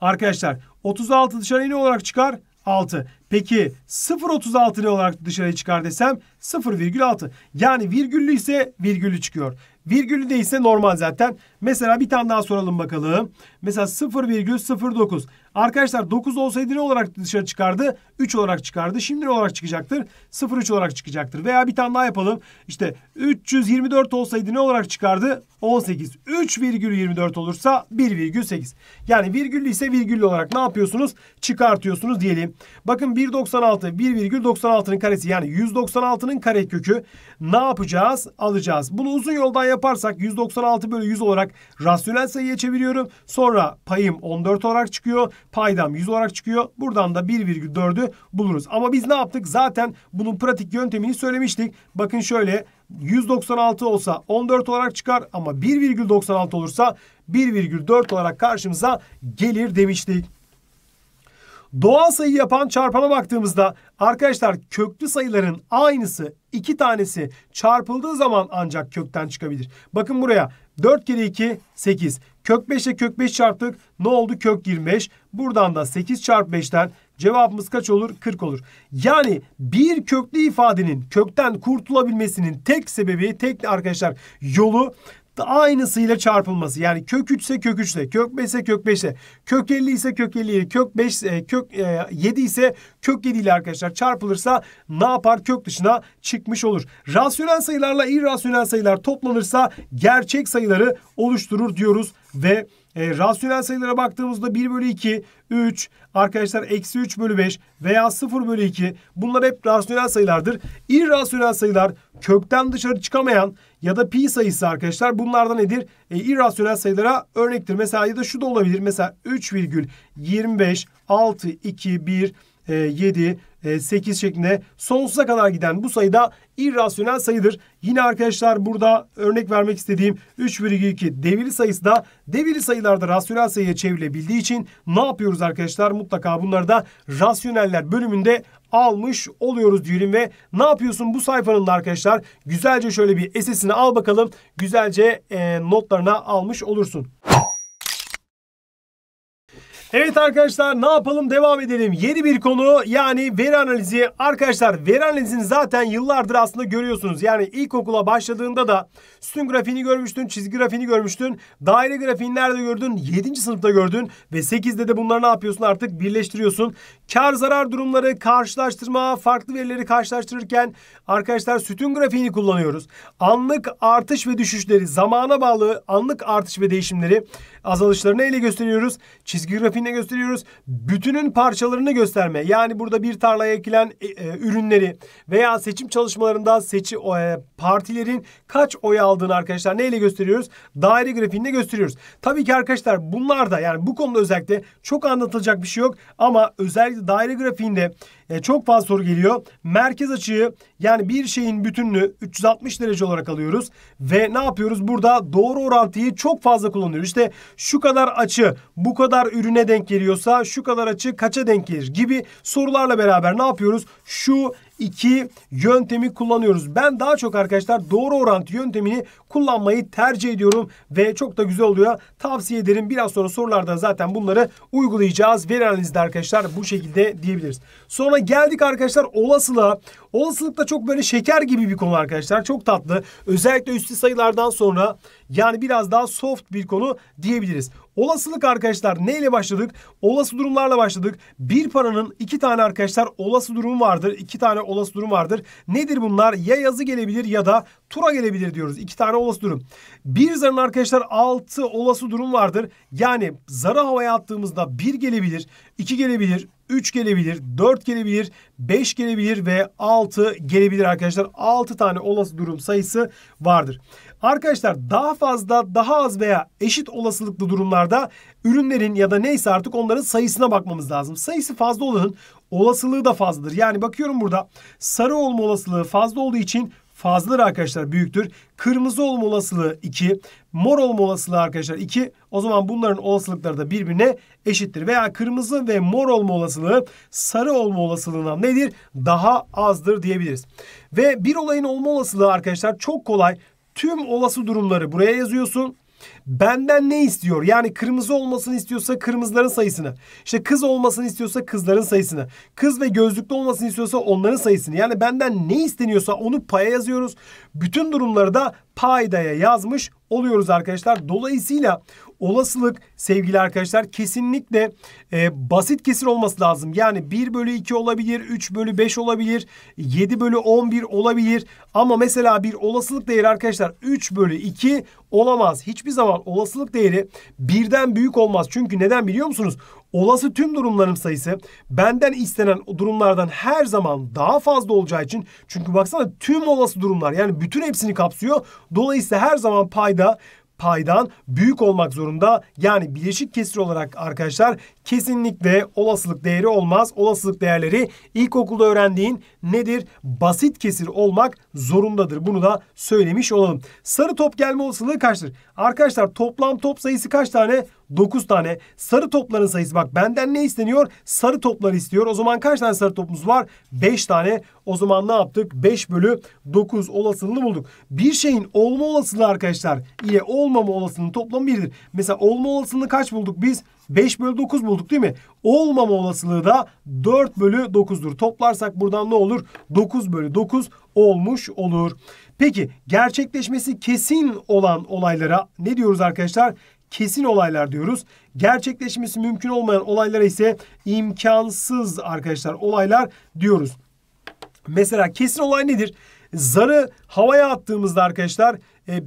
arkadaşlar 36 dışarıya ne olarak çıkar? 6. Peki 0.36 ne olarak dışarıya çıkar desem 0,6. Yani virgüllü ise virgüllü çıkıyor. Virgülü değilse normal zaten. Mesela bir tane daha soralım bakalım. Mesela 0,09. Arkadaşlar 9 olsaydı ne olarak dışarı çıkardı? 3 olarak çıkardı. Şimdi ne olarak çıkacaktır? 0,3 olarak çıkacaktır. Veya bir tane daha yapalım. İşte 324 olsaydı ne olarak çıkardı? 18. 3,24 olursa 1,8. Yani virgüllü ise virgüllü olarak ne yapıyorsunuz? Çıkartıyorsunuz diyelim. Bakın 1,96 1,96'nın karesi yani 196'nın karekökü ne yapacağız? Alacağız. Bunu uzun yoldan yaparsak 196 bölü 100 olarak rasyonel sayıya çeviriyorum. Sonra payım 14 olarak çıkıyor. Paydam 100 olarak çıkıyor. Buradan da 1,4'ü buluruz. Ama biz ne yaptık? Zaten bunun pratik yöntemini söylemiştik. Bakın şöyle 196 olsa 14 olarak çıkar ama 1,96 olursa 1,4 olarak karşımıza gelir demiştik. Doğal sayı yapan çarpana baktığımızda arkadaşlar köklü sayıların aynısı iki tanesi çarpıldığı zaman ancak kökten çıkabilir. Bakın buraya 4 kere 2 8. Kök 5 ile kök 5 çarptık. Ne oldu? Kök 25. Buradan da 8 çarp 5'ten cevabımız kaç olur? 40 olur. Yani bir köklü ifadenin kökten kurtulabilmesinin tek sebebi, tek arkadaşlar yolu da aynısıyla çarpılması. Yani kök 3 ise kök 3 ile, kök 5 ise kök 5 ile, kök 50 ise kök 50 ile, kök 5 e, kök e, 7 ise kök 7 ile arkadaşlar çarpılırsa ne yapar? Kök dışına çıkmış olur. Rasyonel sayılarla irrasyonel sayılar toplanırsa gerçek sayıları oluşturur diyoruz ve e, rasyonel sayılara baktığımızda 1 bölü 2, 3, arkadaşlar eksi 3 bölü 5 veya 0 bölü 2 bunlar hep rasyonel sayılardır. İrrasyonel sayılar kökten dışarı çıkamayan ya da pi sayısı arkadaşlar. Bunlar da nedir? E, irrasyonel sayılara örnektir. Mesela ya da şu da olabilir. Mesela 3,25, 6, 2, 1, e, 7, 8 e, şeklinde sonsuza kadar giden bu sayı da irrasyonel sayıdır. Yine arkadaşlar burada örnek vermek istediğim 3,2 devirli sayısı da devirli sayılarda rasyonel sayıya çevrilebildiği için ne yapıyoruz arkadaşlar? Mutlaka bunları da rasyoneller bölümünde almış oluyoruz diyelim ve ne yapıyorsun bu sayfanın da arkadaşlar güzelce şöyle bir esesini al bakalım. Güzelce e, notlarına almış olursun. Evet arkadaşlar ne yapalım devam edelim. Yeni bir konu yani veri analizi. Arkadaşlar veri analizini zaten yıllardır aslında görüyorsunuz. Yani ilkokula başladığında da sütun grafiğini görmüştün, çizgi grafiğini görmüştün, daire grafiğini nerede gördün? 7. sınıfta gördün ve 8'de de bunları ne yapıyorsun artık birleştiriyorsun. Kar zarar durumları, karşılaştırma, farklı verileri karşılaştırırken arkadaşlar sütun grafiğini kullanıyoruz. Anlık artış ve düşüşleri, zamana bağlı anlık artış ve değişimleri, azalışlarını ele gösteriyoruz. Çizgi grafiğini şeklinde gösteriyoruz. Bütünün parçalarını gösterme. Yani burada bir tarlaya ekilen e, e, ürünleri veya seçim çalışmalarında seçi e, partilerin kaç oy aldığını arkadaşlar neyle gösteriyoruz? Daire grafiğinde gösteriyoruz. Tabii ki arkadaşlar bunlar da yani bu konuda özellikle çok anlatılacak bir şey yok ama özellikle daire grafiğinde e, çok fazla soru geliyor. Merkez açıyı yani bir şeyin bütününü 360 derece olarak alıyoruz. Ve ne yapıyoruz? Burada doğru orantıyı çok fazla kullanıyoruz. İşte şu kadar açı bu kadar ürüne denk geliyorsa şu kadar açı kaça denk gelir gibi sorularla beraber ne yapıyoruz? Şu iki yöntemi kullanıyoruz. Ben daha çok arkadaşlar doğru orantı yöntemini kullanmayı tercih ediyorum ve çok da güzel oluyor. Tavsiye ederim. Biraz sonra sorularda zaten bunları uygulayacağız. Veri analizde arkadaşlar bu şekilde diyebiliriz. Sonra geldik arkadaşlar olasılığa. Olasılık da çok böyle şeker gibi bir konu arkadaşlar. Çok tatlı. Özellikle üstü sayılardan sonra yani biraz daha soft bir konu diyebiliriz. Olasılık arkadaşlar neyle başladık? Olası durumlarla başladık. Bir paranın iki tane arkadaşlar olası durumu vardır. İki tane olası durum vardır. Nedir bunlar? Ya yazı gelebilir ya da tura gelebilir diyoruz. İki tane olası durum. Bir zarın arkadaşlar altı olası durum vardır. Yani zarı havaya attığımızda bir gelebilir, iki gelebilir, 3 gelebilir, 4 gelebilir, 5 gelebilir ve 6 gelebilir arkadaşlar. 6 tane olası durum sayısı vardır. Arkadaşlar daha fazla, daha az veya eşit olasılıklı durumlarda ürünlerin ya da neyse artık onların sayısına bakmamız lazım. Sayısı fazla olanın olasılığı da fazladır. Yani bakıyorum burada sarı olma olasılığı fazla olduğu için fazladır arkadaşlar büyüktür. Kırmızı olma olasılığı 2. Mor olma olasılığı arkadaşlar 2. O zaman bunların olasılıkları da birbirine eşittir. Veya kırmızı ve mor olma olasılığı sarı olma olasılığından nedir? Daha azdır diyebiliriz. Ve bir olayın olma olasılığı arkadaşlar çok kolay tüm olası durumları buraya yazıyorsun. Benden ne istiyor? Yani kırmızı olmasını istiyorsa kırmızıların sayısını. İşte kız olmasını istiyorsa kızların sayısını. Kız ve gözlüklü olmasını istiyorsa onların sayısını. Yani benden ne isteniyorsa onu paya yazıyoruz. Bütün durumları da paydaya yazmış oluyoruz arkadaşlar. Dolayısıyla olasılık sevgili arkadaşlar kesinlikle e, basit kesir olması lazım. Yani 1 bölü 2 olabilir, 3 bölü 5 olabilir, 7 bölü 11 olabilir. Ama mesela bir olasılık değeri arkadaşlar 3 bölü 2 olamaz. Hiçbir zaman olasılık değeri birden büyük olmaz. Çünkü neden biliyor musunuz? Olası tüm durumlarım sayısı benden istenen durumlardan her zaman daha fazla olacağı için çünkü baksana tüm olası durumlar yani bütün hepsini kapsıyor. Dolayısıyla her zaman payda paydan büyük olmak zorunda. Yani bileşik kesir olarak arkadaşlar kesinlikle olasılık değeri olmaz. Olasılık değerleri ilkokulda öğrendiğin nedir? Basit kesir olmak zorundadır. Bunu da söylemiş olalım. Sarı top gelme olasılığı kaçtır? Arkadaşlar toplam top sayısı kaç tane? 9 tane sarı topların sayısı. Bak benden ne isteniyor? Sarı topları istiyor. O zaman kaç tane sarı topumuz var? 5 tane. O zaman ne yaptık? 5 bölü 9 olasılığını bulduk. Bir şeyin olma olasılığı arkadaşlar ile olmama olasılığının toplamı 1'dir. Mesela olma olasılığını kaç bulduk biz? 5 bölü 9 bulduk değil mi? Olmama olasılığı da 4 bölü 9'dur. Toplarsak buradan ne olur? 9 bölü 9 olmuş olur. Peki gerçekleşmesi kesin olan olaylara ne diyoruz arkadaşlar? kesin olaylar diyoruz. Gerçekleşmesi mümkün olmayan olaylara ise imkansız arkadaşlar olaylar diyoruz. Mesela kesin olay nedir? Zarı havaya attığımızda arkadaşlar e, e,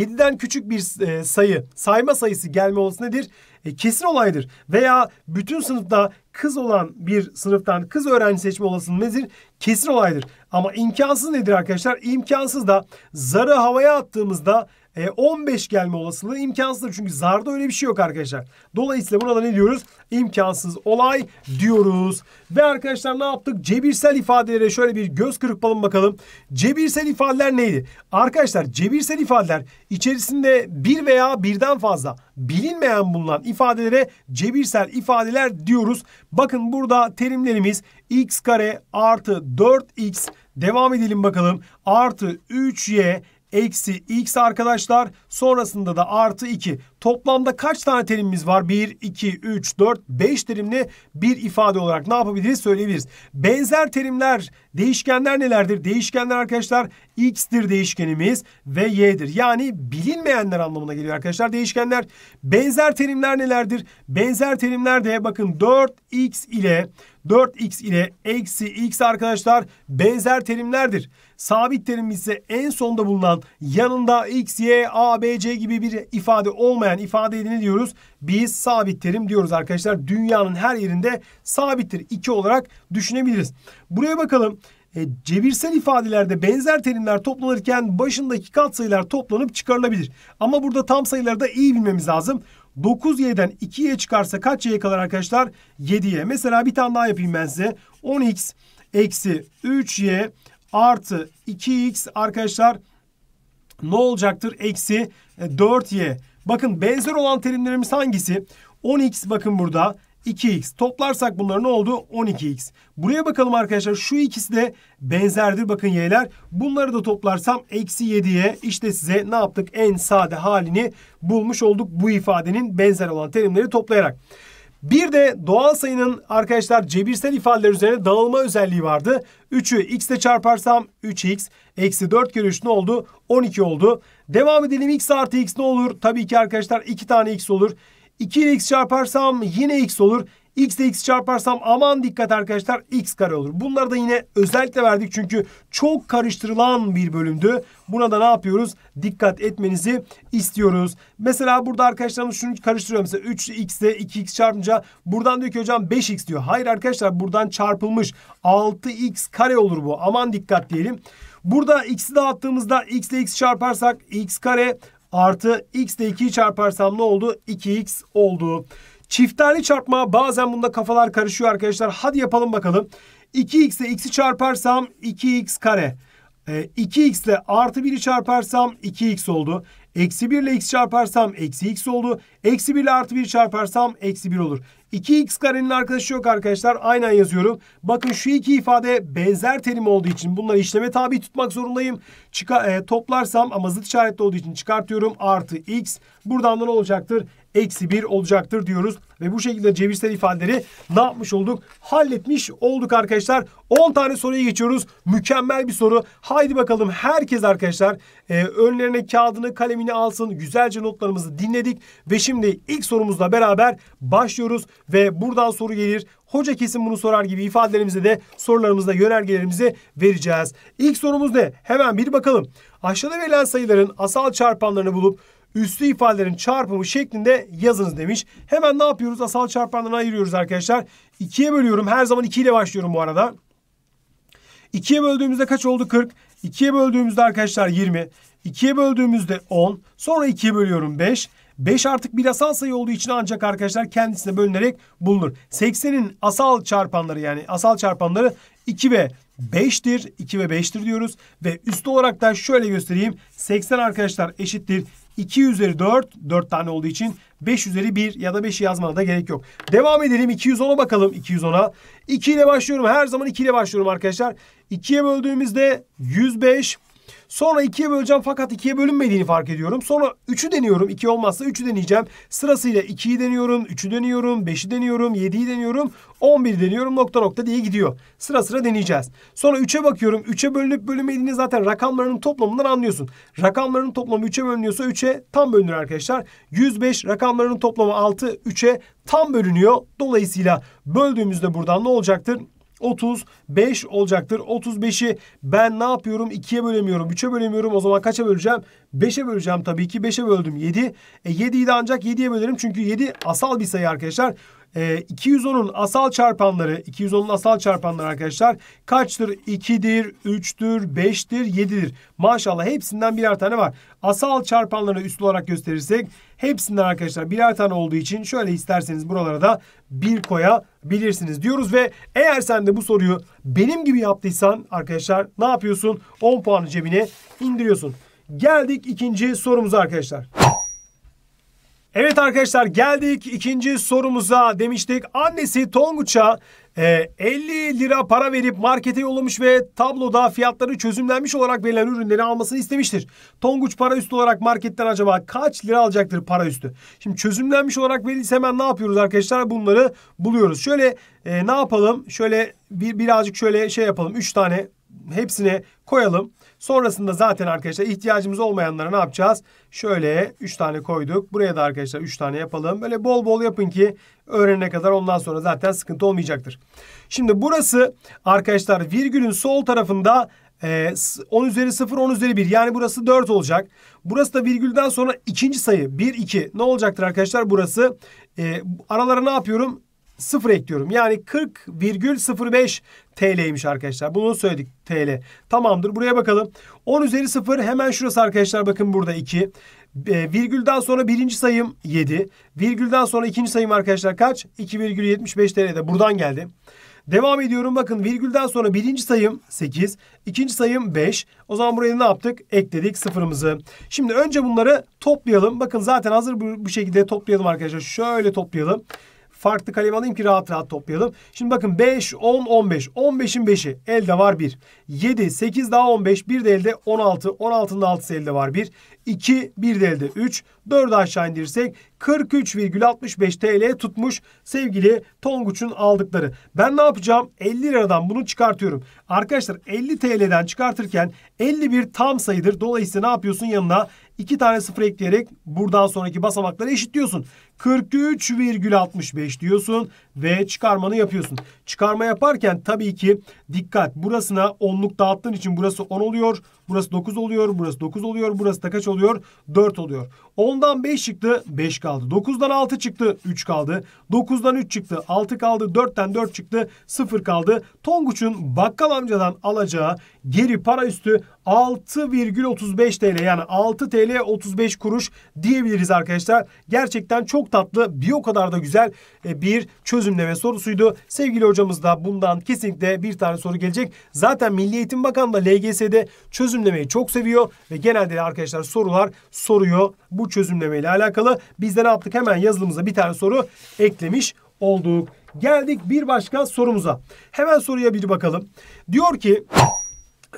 7'den küçük bir e, sayı sayma sayısı gelme olası nedir? E, kesin olaydır. Veya bütün sınıfta kız olan bir sınıftan kız öğrenci seçme olasılığı nedir? Kesin olaydır. Ama imkansız nedir arkadaşlar? İmkansız da zarı havaya attığımızda e, 15 gelme olasılığı imkansızdır. Çünkü zarda öyle bir şey yok arkadaşlar. Dolayısıyla burada ne diyoruz? İmkansız olay diyoruz. Ve arkadaşlar ne yaptık? Cebirsel ifadelere şöyle bir göz kırpalım bakalım. Cebirsel ifadeler neydi? Arkadaşlar cebirsel ifadeler içerisinde bir veya birden fazla bilinmeyen bulunan ifadelere cebirsel ifadeler diyoruz. Bakın burada terimlerimiz x kare artı 4x devam edelim bakalım. Artı 3y eksi x arkadaşlar. Sonrasında da artı 2. Toplamda kaç tane terimimiz var? 1, 2, 3, 4, 5 terimli bir ifade olarak ne yapabiliriz söyleyebiliriz. Benzer terimler, değişkenler nelerdir? Değişkenler arkadaşlar x'tir değişkenimiz ve y'dir. Yani bilinmeyenler anlamına geliyor arkadaşlar değişkenler. Benzer terimler nelerdir? Benzer terimler de bakın 4x ile 4x ile eksi x arkadaşlar benzer terimlerdir. Sabit terim ise en sonda bulunan yanında x, y, a, b, c gibi bir ifade olmayan ifade ne diyoruz? Biz sabit terim diyoruz arkadaşlar. Dünyanın her yerinde sabittir. 2 olarak düşünebiliriz. Buraya bakalım. E, cebirsel ifadelerde benzer terimler toplanırken başındaki katsayılar toplanıp çıkarılabilir. Ama burada tam sayıları da iyi bilmemiz lazım. 9y'den 2y çıkarsa kaç y kalır arkadaşlar? 7y. Mesela bir tane daha yapayım ben size. 10x eksi 3y artı 2x arkadaşlar ne olacaktır? Eksi 4y. E, bakın benzer olan terimlerimiz hangisi? 10x bakın burada. 2x. Toplarsak bunlar ne oldu? 12x. Buraya bakalım arkadaşlar. Şu ikisi de benzerdir. Bakın y'ler. Bunları da toplarsam eksi 7y. İşte size ne yaptık? En sade halini bulmuş olduk. Bu ifadenin benzer olan terimleri toplayarak. Bir de doğal sayının arkadaşlar cebirsel ifadeler üzerine dağılma özelliği vardı. 3'ü x ile çarparsam 3x eksi 4 kere 3 ne oldu? 12 oldu. Devam edelim x artı x ne olur? Tabii ki arkadaşlar 2 tane x olur. 2 ile x çarparsam yine x olur x ile x çarparsam aman dikkat arkadaşlar x kare olur. Bunları da yine özellikle verdik çünkü çok karıştırılan bir bölümdü. Buna da ne yapıyoruz? Dikkat etmenizi istiyoruz. Mesela burada arkadaşlarımız şunu karıştırıyor. Mesela 3x ile 2x çarpınca buradan diyor ki hocam 5x diyor. Hayır arkadaşlar buradan çarpılmış 6x kare olur bu. Aman dikkat diyelim. Burada x'i dağıttığımızda x ile x çarparsak x kare artı x ile 2'yi çarparsam ne oldu? 2x oldu. Çiftlerli çarpma bazen bunda kafalar karışıyor arkadaşlar. Hadi yapalım bakalım. 2x'e x'i çarparsam 2x kare. 2x ee, ile artı 1'i çarparsam 2x oldu. Eksi 1 ile x çarparsam eksi x oldu. Eksi 1 ile artı 1 çarparsam eksi 1 olur. 2x karenin arkadaşı yok arkadaşlar. Aynen yazıyorum. Bakın şu iki ifade benzer terim olduğu için bunları işleme tabi tutmak zorundayım. Çıka, e, toplarsam ama zıt işaretli olduğu için çıkartıyorum. Artı x. Buradan da ne olacaktır? eksi 1 olacaktır diyoruz. Ve bu şekilde cebirsel ifadeleri ne yapmış olduk? Halletmiş olduk arkadaşlar. 10 tane soruya geçiyoruz. Mükemmel bir soru. Haydi bakalım herkes arkadaşlar e, önlerine kağıdını kalemini alsın. Güzelce notlarımızı dinledik. Ve şimdi ilk sorumuzla beraber başlıyoruz. Ve buradan soru gelir. Hoca kesin bunu sorar gibi ifadelerimize de sorularımızda yönergelerimizi vereceğiz. İlk sorumuz ne? Hemen bir bakalım. Aşağıda verilen sayıların asal çarpanlarını bulup üstü ifadelerin çarpımı şeklinde yazınız demiş. Hemen ne yapıyoruz? Asal çarpanlarına ayırıyoruz arkadaşlar. 2'ye bölüyorum. Her zaman 2 ile başlıyorum bu arada. 2'ye böldüğümüzde kaç oldu? 40. 2'ye böldüğümüzde arkadaşlar 20. 2'ye böldüğümüzde 10. Sonra 2'ye bölüyorum 5. 5 artık bir asal sayı olduğu için ancak arkadaşlar kendisine bölünerek bulunur. 80'in asal çarpanları yani asal çarpanları 2 ve 5'tir. 2 ve 5'tir diyoruz. Ve üst olarak da şöyle göstereyim. 80 arkadaşlar eşittir. 2 üzeri 4, 4 tane olduğu için 5 üzeri 1 ya da 5'i yazmana da gerek yok. Devam edelim 210'a bakalım 210'a. 2 ile başlıyorum her zaman 2 ile başlıyorum arkadaşlar. 2'ye böldüğümüzde 105, Sonra ikiye böleceğim fakat ikiye bölünmediğini fark ediyorum. Sonra üçü deniyorum. İki olmazsa üçü deneyeceğim. Sırasıyla ikiyi deniyorum, üçü deniyorum, beşi deniyorum, yediyi deniyorum, on bir deniyorum nokta nokta diye gidiyor. Sıra sıra deneyeceğiz. Sonra üçe bakıyorum. Üçe bölünüp bölünmediğini zaten rakamlarının toplamından anlıyorsun. Rakamların toplamı üçe bölünüyorsa üçe tam bölünür arkadaşlar. 105 rakamların toplamı 6, 3'e tam bölünüyor. Dolayısıyla böldüğümüzde buradan ne olacaktır? 35 olacaktır. 35'i ben ne yapıyorum? 2'ye bölemiyorum. 3'e bölemiyorum. O zaman kaça böleceğim? 5'e böleceğim tabii ki. 5'e böldüm 7. E 7'yi de ancak 7'ye bölerim. Çünkü 7 asal bir sayı arkadaşlar. E, 210'un asal çarpanları, 210'un asal çarpanları arkadaşlar kaçtır? 2'dir, 3'tür, 5'tir, 7'dir. Maşallah hepsinden birer tane var. Asal çarpanları üstü olarak gösterirsek Hepsinden arkadaşlar birer tane olduğu için şöyle isterseniz buralara da bir koyabilirsiniz diyoruz ve eğer sen de bu soruyu benim gibi yaptıysan arkadaşlar ne yapıyorsun? 10 puanı cebine indiriyorsun. Geldik ikinci sorumuza arkadaşlar. Evet arkadaşlar geldik ikinci sorumuza demiştik. Annesi Tonguç'a 50 ee, lira para verip markete yollamış ve tabloda fiyatları çözümlenmiş olarak verilen ürünleri almasını istemiştir. Tonguç para üstü olarak marketten acaba kaç lira alacaktır para üstü? Şimdi çözümlenmiş olarak verilse hemen ne yapıyoruz arkadaşlar? Bunları buluyoruz. Şöyle e, ne yapalım? Şöyle bir birazcık şöyle şey yapalım. 3 tane hepsine koyalım. Sonrasında zaten arkadaşlar ihtiyacımız olmayanlara ne yapacağız? Şöyle 3 tane koyduk. Buraya da arkadaşlar 3 tane yapalım. Böyle bol bol yapın ki öğrenene kadar ondan sonra zaten sıkıntı olmayacaktır. Şimdi burası arkadaşlar virgülün sol tarafında e, 10 üzeri 0, 10 üzeri 1. Yani burası 4 olacak. Burası da virgülden sonra ikinci sayı 1, 2. Ne olacaktır arkadaşlar burası? E, aralara ne yapıyorum? sıfır ekliyorum. Yani 40,05 TL'ymiş arkadaşlar. Bunu söyledik TL. Tamamdır. Buraya bakalım. 10 üzeri 0 hemen şurası arkadaşlar. Bakın burada 2. E, ee, virgülden sonra birinci sayım 7. Virgülden sonra ikinci sayım arkadaşlar kaç? 2,75 TL'de. Buradan geldi. Devam ediyorum. Bakın virgülden sonra birinci sayım 8. ikinci sayım 5. O zaman buraya ne yaptık? Ekledik sıfırımızı. Şimdi önce bunları toplayalım. Bakın zaten hazır bu, bu şekilde toplayalım arkadaşlar. Şöyle toplayalım farklı kalem alayım ki rahat rahat toplayalım. Şimdi bakın 5, 10, 15. 15'in 5'i elde var 1. 7, 8 daha 15. 1 de elde 16. 16'nın 6'sı elde var 1. 2, 1 de elde 3. 4'ü aşağı indirirsek 43,65 TL tutmuş sevgili Tonguç'un aldıkları. Ben ne yapacağım? 50 liradan bunu çıkartıyorum. Arkadaşlar 50 TL'den çıkartırken 51 tam sayıdır. Dolayısıyla ne yapıyorsun yanına? 2 tane sıfır ekleyerek buradan sonraki basamakları eşitliyorsun. 43,65 diyorsun ve çıkarmanı yapıyorsun. Çıkarma yaparken tabii ki dikkat burasına onluk dağıttığın için burası 10 oluyor. Burası 9 oluyor. Burası 9 oluyor. Burası da kaç oluyor? 4 oluyor. 10'dan 5 çıktı 5 kaldı. 9'dan 6 çıktı 3 kaldı. 9'dan 3 çıktı 6 kaldı. 4'ten 4 çıktı 0 kaldı. Tonguç'un bakkal amcadan alacağı geri para üstü 6,35 TL yani 6 TL 35 kuruş diyebiliriz arkadaşlar. Gerçekten çok tatlı bir o kadar da güzel e, bir çözümleme sorusuydu. Sevgili hocamız da bundan kesinlikle bir tane soru gelecek. Zaten Milli Eğitim Bakanı da LGS'de çözümlemeyi çok seviyor ve genelde de arkadaşlar sorular soruyor bu çözümlemeyle alakalı. Bizden de yaptık hemen yazılımıza bir tane soru eklemiş olduk. Geldik bir başka sorumuza. Hemen soruya bir bakalım. Diyor ki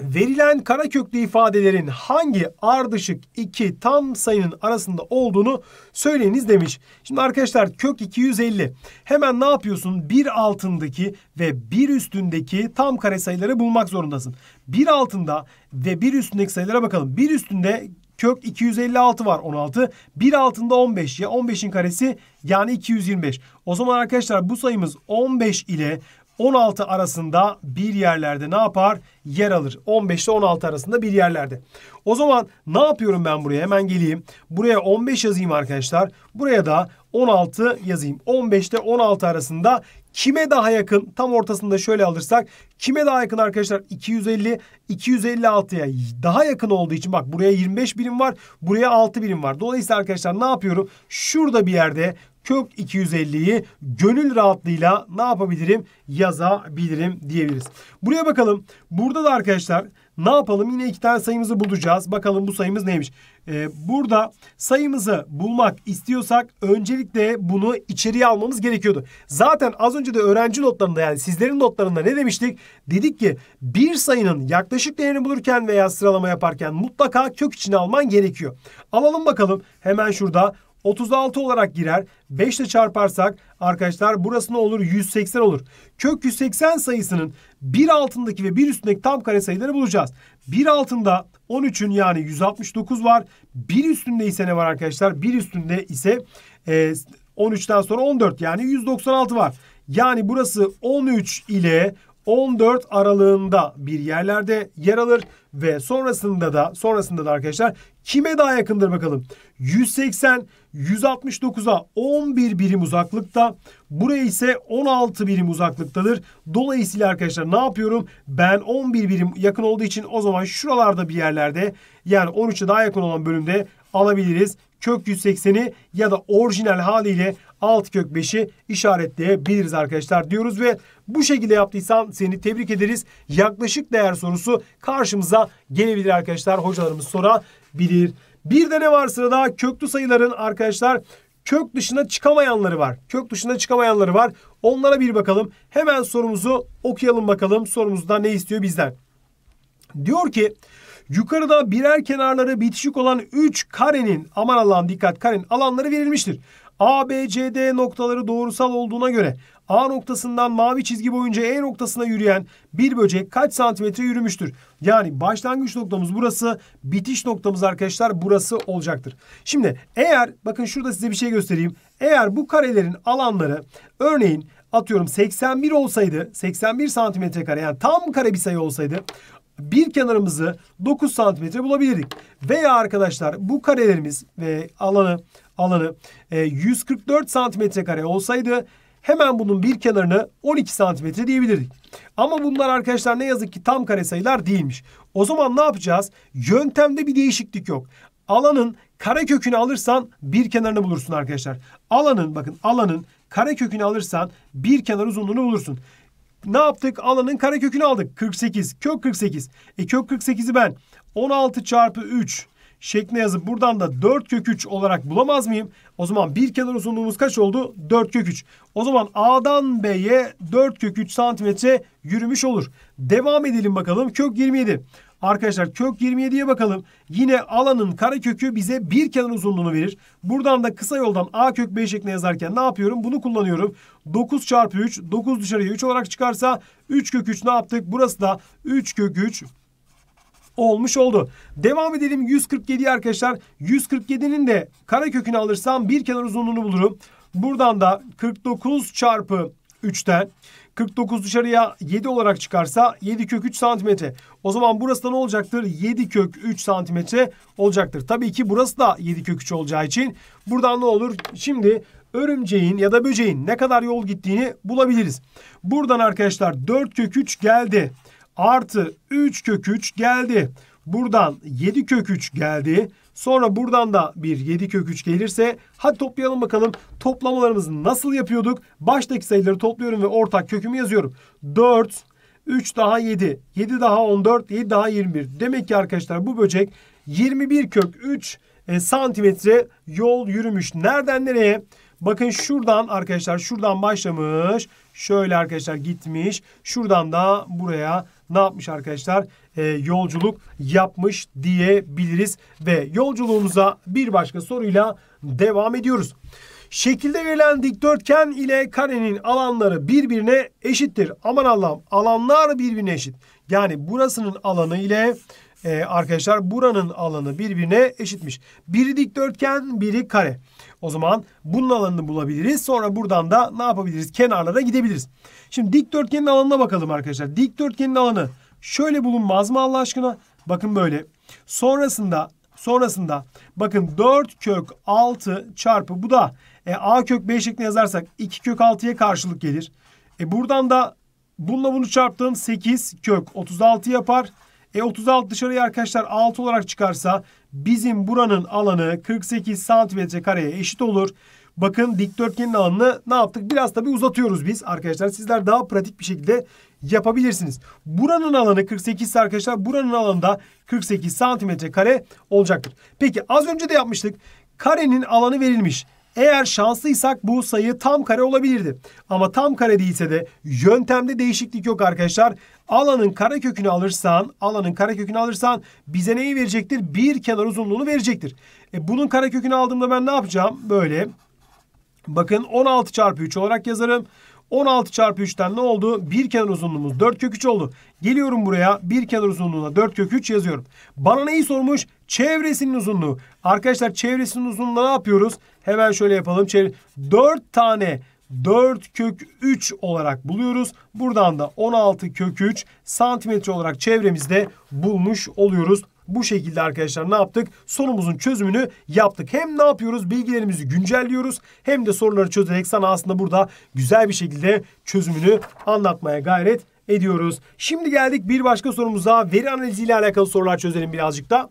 verilen kara köklü ifadelerin hangi ardışık iki tam sayının arasında olduğunu söyleyiniz demiş. Şimdi arkadaşlar kök 250. Hemen ne yapıyorsun? Bir altındaki ve bir üstündeki tam kare sayıları bulmak zorundasın. Bir altında ve bir üstündeki sayılara bakalım. Bir üstünde kök 256 var 16. Bir altında 15 ya 15'in karesi yani 225. O zaman arkadaşlar bu sayımız 15 ile 16 arasında bir yerlerde ne yapar? Yer alır. 15 ile 16 arasında bir yerlerde. O zaman ne yapıyorum ben buraya? Hemen geleyim. Buraya 15 yazayım arkadaşlar. Buraya da 16 yazayım. 15 ile 16 arasında kime daha yakın? Tam ortasında şöyle alırsak kime daha yakın arkadaşlar? 250 256'ya daha yakın olduğu için bak buraya 25 birim var. Buraya 6 birim var. Dolayısıyla arkadaşlar ne yapıyorum? Şurada bir yerde kök 250'yi gönül rahatlığıyla ne yapabilirim? Yazabilirim diyebiliriz. Buraya bakalım. Burada da arkadaşlar ne yapalım? Yine iki tane sayımızı bulacağız. Bakalım bu sayımız neymiş? Ee, burada sayımızı bulmak istiyorsak öncelikle bunu içeriye almamız gerekiyordu. Zaten az önce de öğrenci notlarında yani sizlerin notlarında ne demiştik? Dedik ki bir sayının yaklaşık değerini bulurken veya sıralama yaparken mutlaka kök içine alman gerekiyor. Alalım bakalım hemen şurada 36 olarak girer. 5 ile çarparsak arkadaşlar burası ne olur? 180 olur. Kök 180 sayısının 1 altındaki ve 1 üstündeki tam kare sayıları bulacağız. 1 altında 13'ün yani 169 var. 1 üstünde ise ne var arkadaşlar? 1 üstünde ise e, 13'ten sonra 14 yani 196 var. Yani burası 13 ile 14 aralığında bir yerlerde yer alır ve sonrasında da sonrasında da arkadaşlar Kime daha yakındır bakalım? 180 169'a 11 birim uzaklıkta. Buraya ise 16 birim uzaklıktadır. Dolayısıyla arkadaşlar ne yapıyorum? Ben 11 birim yakın olduğu için o zaman şuralarda bir yerlerde yani 13'e daha yakın olan bölümde alabiliriz. Kök 180'i ya da orijinal haliyle alt kök 5'i işaretleyebiliriz arkadaşlar diyoruz ve bu şekilde yaptıysan seni tebrik ederiz. Yaklaşık değer sorusu karşımıza gelebilir arkadaşlar. Hocalarımız sorabilir. Bir de ne var sırada? Köklü sayıların arkadaşlar kök dışına çıkamayanları var. Kök dışına çıkamayanları var. Onlara bir bakalım. Hemen sorumuzu okuyalım bakalım. Sorumuzda ne istiyor bizden? Diyor ki Yukarıda birer kenarları bitişik olan 3 karenin aman Allah'ım dikkat karenin alanları verilmiştir. A, B, C, D noktaları doğrusal olduğuna göre A noktasından mavi çizgi boyunca E noktasına yürüyen bir böcek kaç santimetre yürümüştür? Yani başlangıç noktamız burası, bitiş noktamız arkadaşlar burası olacaktır. Şimdi eğer bakın şurada size bir şey göstereyim. Eğer bu karelerin alanları örneğin atıyorum 81 olsaydı 81 santimetre kare yani tam kare bir sayı olsaydı bir kenarımızı 9 santimetre bulabilirdik. Veya arkadaşlar bu karelerimiz ve alanı alanı 144 e, santimetre kare olsaydı hemen bunun bir kenarını 12 santimetre diyebilirdik. Ama bunlar arkadaşlar ne yazık ki tam kare sayılar değilmiş. O zaman ne yapacağız? Yöntemde bir değişiklik yok. Alanın kare kökünü alırsan bir kenarını bulursun arkadaşlar. Alanın bakın alanın kare kökünü alırsan bir kenar uzunluğunu bulursun. Ne yaptık? Alanın kare kökünü aldık. 48. Kök 48. E kök 48'i ben 16 çarpı 3 şekline yazıp buradan da 4 kök 3 olarak bulamaz mıyım? O zaman bir kenar uzunluğumuz kaç oldu? 4 kök 3. O zaman A'dan B'ye 4 kök 3 santimetre yürümüş olur. Devam edelim bakalım. Kök 27. Arkadaşlar kök 27'ye bakalım. Yine alanın karekökü bize bir kenar uzunluğunu verir. Buradan da kısa yoldan A kök B şeklinde yazarken ne yapıyorum? Bunu kullanıyorum. 9 çarpı 3, 9 dışarıya 3 olarak çıkarsa 3 kök 3 ne yaptık? Burası da 3 kök 3 olmuş oldu. Devam edelim 147 arkadaşlar. 147'nin de kare kökünü alırsam bir kenar uzunluğunu bulurum. Buradan da 49 çarpı 3'ten 49 dışarıya 7 olarak çıkarsa 7 kök 3 santimetre. O zaman burası da ne olacaktır? 7 kök 3 santimetre olacaktır. Tabii ki burası da 7 kök 3 olacağı için buradan ne olur? Şimdi örümceğin ya da böceğin ne kadar yol gittiğini bulabiliriz. Buradan arkadaşlar 4 kök 3 geldi artı 3 kök 3 geldi. Buradan 7 kök 3 geldi. Sonra buradan da bir 7 kök 3 gelirse hadi toplayalım bakalım. Toplamalarımızı nasıl yapıyorduk? Baştaki sayıları topluyorum ve ortak kökümü yazıyorum. 4, 3 daha 7, 7 daha 14, 7 daha 21. Demek ki arkadaşlar bu böcek 21 kök 3 e, santimetre yol yürümüş. Nereden nereye? Bakın şuradan arkadaşlar şuradan başlamış. Şöyle arkadaşlar gitmiş. Şuradan da buraya ne yapmış arkadaşlar? E, yolculuk yapmış diyebiliriz ve yolculuğumuza bir başka soruyla devam ediyoruz. Şekilde verilen dikdörtgen ile karenin alanları birbirine eşittir. Aman Allah'ım alanlar birbirine eşit. Yani burasının alanı ile e, arkadaşlar buranın alanı birbirine eşitmiş. Biri dikdörtgen, biri kare. O zaman bunun alanını bulabiliriz. Sonra buradan da ne yapabiliriz? Kenarlara gidebiliriz. Şimdi dikdörtgenin alanına bakalım arkadaşlar. Dikdörtgenin alanı şöyle bulunmaz mı Allah aşkına? Bakın böyle. Sonrasında sonrasında bakın 4 kök 6 çarpı bu da e, a kök b şeklinde yazarsak 2 kök 6'ya karşılık gelir. E buradan da bununla bunu çarptığım 8 kök 36 yapar. E 36 dışarıya arkadaşlar 6 olarak çıkarsa bizim buranın alanı 48 santimetre kareye eşit olur. Bakın dikdörtgenin alanını ne yaptık? Biraz tabii uzatıyoruz biz arkadaşlar. Sizler daha pratik bir şekilde yapabilirsiniz. Buranın alanı 48 arkadaşlar buranın alanında 48 santimetre kare olacaktır. Peki az önce de yapmıştık. Karenin alanı verilmiş. Eğer şanslıysak bu sayı tam kare olabilirdi. Ama tam kare değilse de yöntemde değişiklik yok arkadaşlar. Alanın kare kökünü alırsan, alanın kare kökünü alırsan bize neyi verecektir? Bir kenar uzunluğunu verecektir. E bunun kare kökünü aldığımda ben ne yapacağım? Böyle. Bakın 16 çarpı 3 olarak yazarım. 16 çarpı 3'ten ne oldu? Bir kenar uzunluğumuz 4 kök 3 oldu. Geliyorum buraya bir kenar uzunluğuna 4 kök 3 yazıyorum. Bana neyi sormuş? Çevresinin uzunluğu. Arkadaşlar çevresinin uzunluğunu ne yapıyoruz? Hemen şöyle yapalım. Çevre 4 tane 4 kök 3 olarak buluyoruz. Buradan da 16 kök 3 santimetre olarak çevremizde bulmuş oluyoruz. Bu şekilde arkadaşlar ne yaptık? Sorumuzun çözümünü yaptık. Hem ne yapıyoruz? Bilgilerimizi güncelliyoruz. Hem de soruları çözerek sana aslında burada güzel bir şekilde çözümünü anlatmaya gayret ediyoruz. Şimdi geldik bir başka sorumuza. Veri analiziyle alakalı sorular çözelim birazcık da.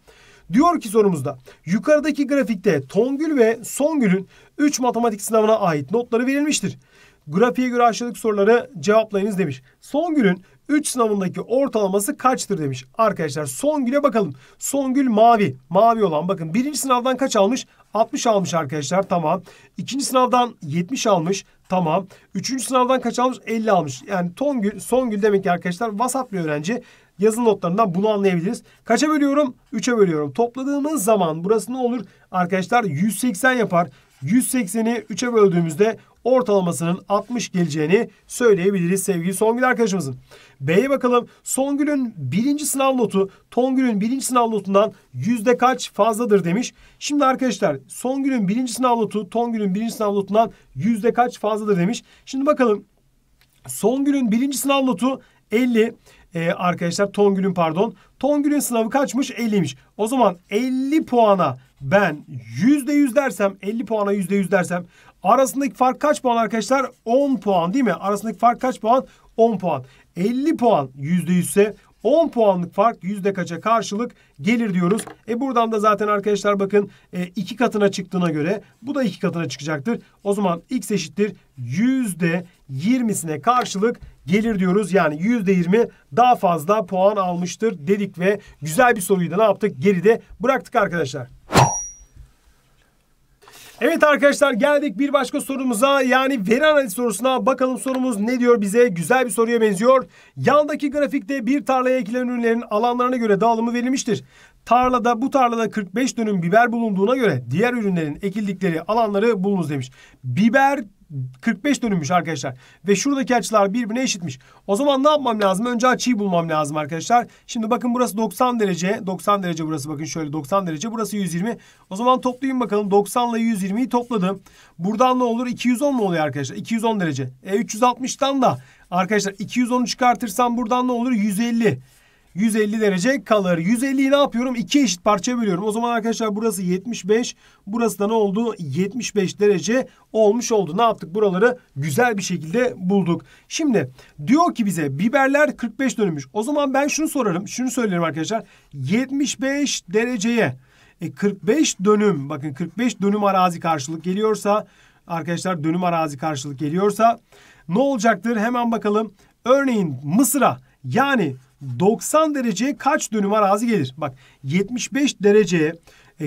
Diyor ki sorumuzda yukarıdaki grafikte Tongül ve Songül'ün 3 matematik sınavına ait notları verilmiştir. Grafiğe göre aşağıdaki soruları cevaplayınız demiş. Songül'ün 3 sınavındaki ortalaması kaçtır demiş. Arkadaşlar Songül'e bakalım. Songül mavi. Mavi olan bakın birinci sınavdan kaç almış? 60 almış arkadaşlar tamam. İkinci sınavdan 70 almış tamam. Üçüncü sınavdan kaç almış? 50 almış. Yani Tongül, Songül demek ki arkadaşlar vasat bir öğrenci. Yazılı notlarından bunu anlayabiliriz. Kaça bölüyorum? 3'e bölüyorum. Topladığımız zaman burası ne olur? Arkadaşlar 180 yapar. 180'i 3'e böldüğümüzde ortalamasının 60 geleceğini söyleyebiliriz sevgili Songül arkadaşımızın. B'ye bakalım. Songül'ün birinci sınav notu Tongül'ün birinci sınav notundan yüzde kaç fazladır demiş. Şimdi arkadaşlar Songül'ün birinci sınav notu Tongül'ün birinci sınav notundan yüzde kaç fazladır demiş. Şimdi bakalım Songül'ün birinci sınav notu 50 e, arkadaşlar Tongül'ün pardon. Tongül'ün sınavı kaçmış? 50'ymiş. O zaman 50 puana ben %100 dersem 50 puana %100 dersem arasındaki fark kaç puan arkadaşlar? 10 puan değil mi? Arasındaki fark kaç puan? 10 puan. 50 puan %100 ise 10 puanlık fark yüzde kaça karşılık gelir diyoruz. E buradan da zaten arkadaşlar bakın e, iki katına çıktığına göre bu da iki katına çıkacaktır. O zaman x eşittir yüzde 20'sine karşılık gelir diyoruz. Yani yüzde %20 daha fazla puan almıştır dedik ve güzel bir soruyu da ne yaptık? Geride bıraktık arkadaşlar. Evet arkadaşlar geldik bir başka sorumuza yani veri analiz sorusuna bakalım sorumuz ne diyor bize güzel bir soruya benziyor. Yandaki grafikte bir tarlaya ekilen ürünlerin alanlarına göre dağılımı verilmiştir. Tarlada bu tarlada 45 dönüm biber bulunduğuna göre diğer ürünlerin ekildikleri alanları bulunuz demiş. Biber 45 dönümmüş arkadaşlar. Ve şuradaki açılar birbirine eşitmiş. O zaman ne yapmam lazım? Önce açıyı bulmam lazım arkadaşlar. Şimdi bakın burası 90 derece. 90 derece burası bakın şöyle 90 derece. Burası 120. O zaman toplayayım bakalım. 90 ile 120'yi topladım. Buradan ne olur? 210 mu oluyor arkadaşlar? 210 derece. E 360'dan da arkadaşlar 210'u çıkartırsam buradan ne olur? 150. 150 derece kalır. 150'yi ne yapıyorum? İki eşit parçaya bölüyorum. O zaman arkadaşlar burası 75. Burası da ne oldu? 75 derece olmuş oldu. Ne yaptık? Buraları güzel bir şekilde bulduk. Şimdi diyor ki bize biberler 45 dönmüş. O zaman ben şunu sorarım. Şunu söylerim arkadaşlar. 75 dereceye e 45 dönüm bakın 45 dönüm arazi karşılık geliyorsa arkadaşlar dönüm arazi karşılık geliyorsa ne olacaktır? Hemen bakalım. Örneğin Mısır'a yani 90 dereceye kaç dönüm arazi gelir? Bak 75 dereceye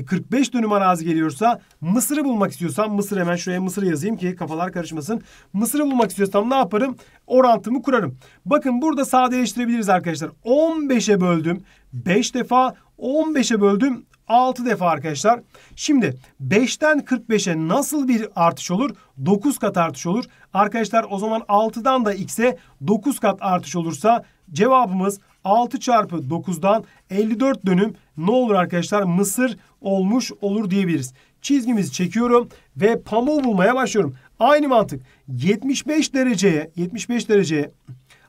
45 e, dönüm arazi geliyorsa Mısır'ı bulmak istiyorsam Mısır hemen şuraya Mısır yazayım ki kafalar karışmasın. Mısır'ı bulmak istiyorsam ne yaparım? Orantımı kurarım. Bakın burada sadeleştirebiliriz arkadaşlar. 15'e böldüm. 5 defa 15'e böldüm 6 defa arkadaşlar. Şimdi 5'ten 45'e nasıl bir artış olur? 9 kat artış olur. Arkadaşlar o zaman 6'dan da x'e 9 kat artış olursa cevabımız 6 çarpı 9'dan 54 dönüm ne olur arkadaşlar? Mısır olmuş olur diyebiliriz. Çizgimizi çekiyorum ve pamuğu bulmaya başlıyorum. Aynı mantık 75 dereceye 75 dereceye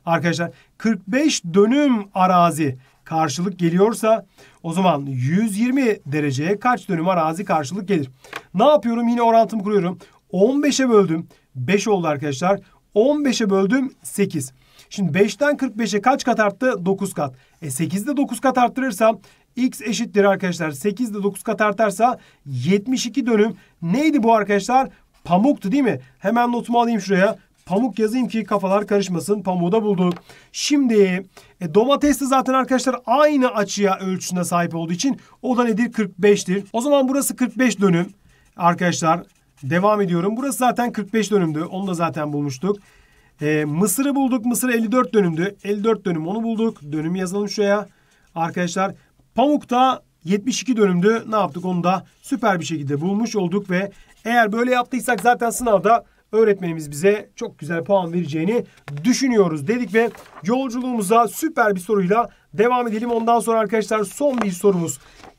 arkadaşlar 45 dönüm arazi karşılık geliyorsa o zaman 120 dereceye kaç dönüm arazi karşılık gelir? Ne yapıyorum? Yine orantımı kuruyorum. 15'e böldüm. 5 oldu arkadaşlar. 15'e böldüm 8. Şimdi 5'ten 45'e kaç kat arttı? 9 kat. E 8'de 9 kat arttırırsam x eşittir arkadaşlar. 8'de 9 kat artarsa 72 dönüm. Neydi bu arkadaşlar? Pamuktu değil mi? Hemen notumu alayım şuraya. Pamuk yazayım ki kafalar karışmasın. Pamuğu da bulduk. Şimdi e, domates de zaten arkadaşlar aynı açıya ölçüsüne sahip olduğu için o da nedir? 45'tir. O zaman burası 45 dönüm. Arkadaşlar devam ediyorum. Burası zaten 45 dönümdü. Onu da zaten bulmuştuk. E, Mısır'ı bulduk. Mısır 54 dönümdü. 54 dönüm onu bulduk. Dönüm yazalım şuraya. Arkadaşlar Pamuk da 72 dönümdü. Ne yaptık onu da süper bir şekilde bulmuş olduk ve eğer böyle yaptıysak zaten sınavda öğretmenimiz bize çok güzel puan vereceğini düşünüyoruz dedik ve yolculuğumuza süper bir soruyla devam edelim. Ondan sonra arkadaşlar son bir sorumuz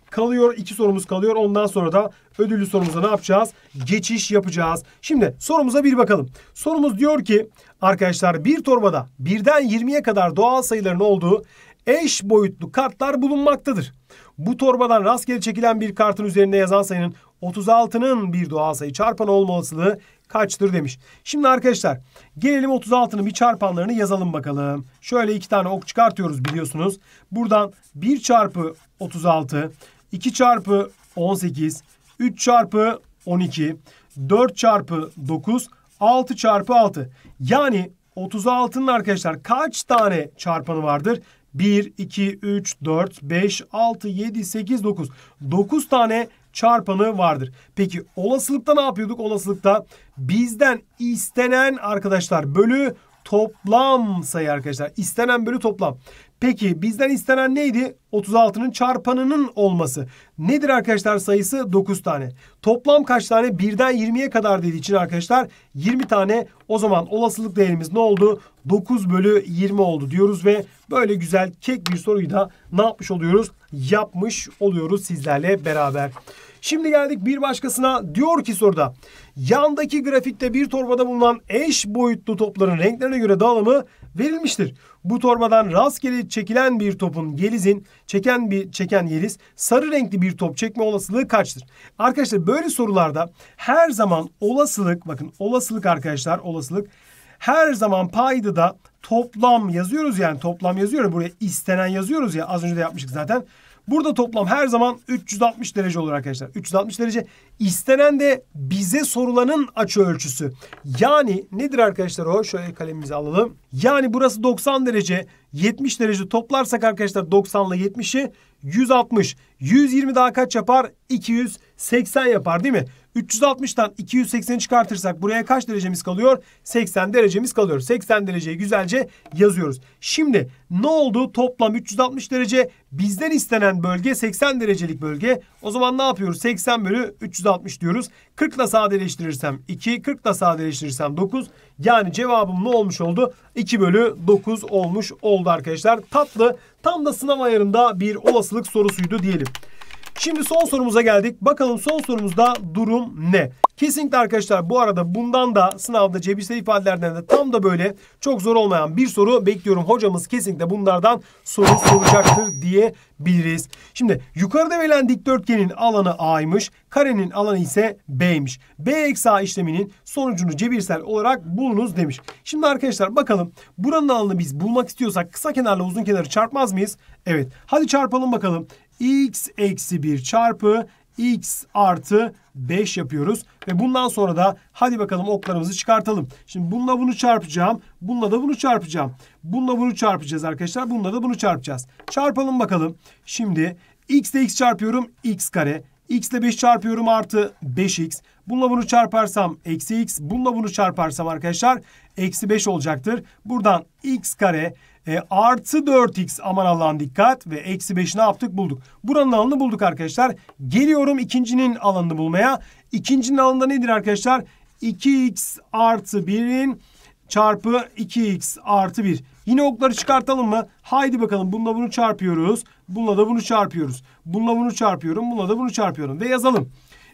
kalıyor. iki sorumuz kalıyor. Ondan sonra da ödüllü sorumuza ne yapacağız? Geçiş yapacağız. Şimdi sorumuza bir bakalım. Sorumuz diyor ki arkadaşlar bir torbada birden 20'ye kadar doğal sayıların olduğu eş boyutlu kartlar bulunmaktadır. Bu torbadan rastgele çekilen bir kartın üzerinde yazan sayının 36'nın bir doğal sayı çarpanı olma olasılığı kaçtır demiş. Şimdi arkadaşlar gelelim 36'nın bir çarpanlarını yazalım bakalım. Şöyle iki tane ok çıkartıyoruz biliyorsunuz. Buradan 1 çarpı 36, 2 çarpı 18, 3 çarpı 12, 4 çarpı 9, 6 çarpı 6. Yani 36'nın arkadaşlar kaç tane çarpanı vardır? 1, 2, 3, 4, 5, 6, 7, 8, 9. 9 tane çarpanı vardır. Peki olasılıkta ne yapıyorduk? Olasılıkta bizden istenen arkadaşlar bölü toplam sayı arkadaşlar. İstenen bölü toplam. Peki bizden istenen neydi? 36'nın çarpanının olması. Nedir arkadaşlar sayısı? 9 tane. Toplam kaç tane? 1'den 20'ye kadar dediği için arkadaşlar 20 tane. O zaman olasılık değerimiz ne oldu? 9 bölü 20 oldu diyoruz ve böyle güzel kek bir soruyu da ne yapmış oluyoruz? Yapmış oluyoruz sizlerle beraber. Şimdi geldik bir başkasına. Diyor ki soruda yandaki grafikte bir torbada bulunan eş boyutlu topların renklerine göre dağılımı verilmiştir. Bu torbadan rastgele çekilen bir topun Yeliz'in çeken bir çeken Yeliz sarı renkli bir top çekme olasılığı kaçtır? Arkadaşlar böyle sorularda her zaman olasılık bakın olasılık arkadaşlar olasılık her zaman payda da toplam yazıyoruz yani toplam yazıyorum buraya istenen yazıyoruz ya az önce de yapmıştık zaten. Burada toplam her zaman 360 derece olur arkadaşlar. 360 derece istenen de bize sorulanın açı ölçüsü. Yani nedir arkadaşlar o? Şöyle kalemimizi alalım. Yani burası 90 derece. 70 derece toplarsak arkadaşlar 90 ile 70'i 160. 120 daha kaç yapar? 280 yapar değil mi? 360'tan 280'i çıkartırsak buraya kaç derecemiz kalıyor? 80 derecemiz kalıyor. 80 dereceyi güzelce yazıyoruz. Şimdi ne oldu? Toplam 360 derece bizden istenen bölge 80 derecelik bölge. O zaman ne yapıyoruz? 80 bölü 360 diyoruz. 40 ile sadeleştirirsem 2, 40 ile sadeleştirirsem 9. Yani cevabım ne olmuş oldu? 2 bölü 9 olmuş oldu arkadaşlar. Tatlı tam da sınav ayarında bir olasılık sorusuydu diyelim. Şimdi son sorumuza geldik. Bakalım son sorumuzda durum ne? Kesinlikle arkadaşlar bu arada bundan da sınavda cebirsel ifadelerden de tam da böyle çok zor olmayan bir soru bekliyorum. Hocamız kesinlikle bunlardan soru soracaktır diyebiliriz. Şimdi yukarıda verilen dikdörtgenin alanı A'ymış. Karenin alanı ise B'ymiş. B eksi A işleminin sonucunu cebirsel olarak bulunuz demiş. Şimdi arkadaşlar bakalım buranın alanı biz bulmak istiyorsak kısa kenarla uzun kenarı çarpmaz mıyız? Evet. Hadi çarpalım bakalım x eksi 1 çarpı x artı 5 yapıyoruz. Ve bundan sonra da hadi bakalım oklarımızı çıkartalım. Şimdi bununla bunu çarpacağım. Bununla da bunu çarpacağım. Bununla bunu çarpacağız arkadaşlar. Bununla da bunu çarpacağız. Çarpalım bakalım. Şimdi x ile x çarpıyorum. x kare. x ile 5 çarpıyorum artı 5x. Bununla bunu çarparsam eksi x. Bununla bunu çarparsam arkadaşlar eksi 5 olacaktır. Buradan x kare e, artı 4x aman Allah'ın dikkat ve eksi 5'i ne yaptık bulduk. Buranın alanını bulduk arkadaşlar. Geliyorum ikincinin alanını bulmaya. İkincinin alanında nedir arkadaşlar? 2x artı 1'in çarpı 2x artı 1. Yine okları çıkartalım mı? Haydi bakalım bununla bunu çarpıyoruz. Bununla da bunu çarpıyoruz. Bununla bunu çarpıyorum. Bununla da bunu çarpıyorum. Ve yazalım.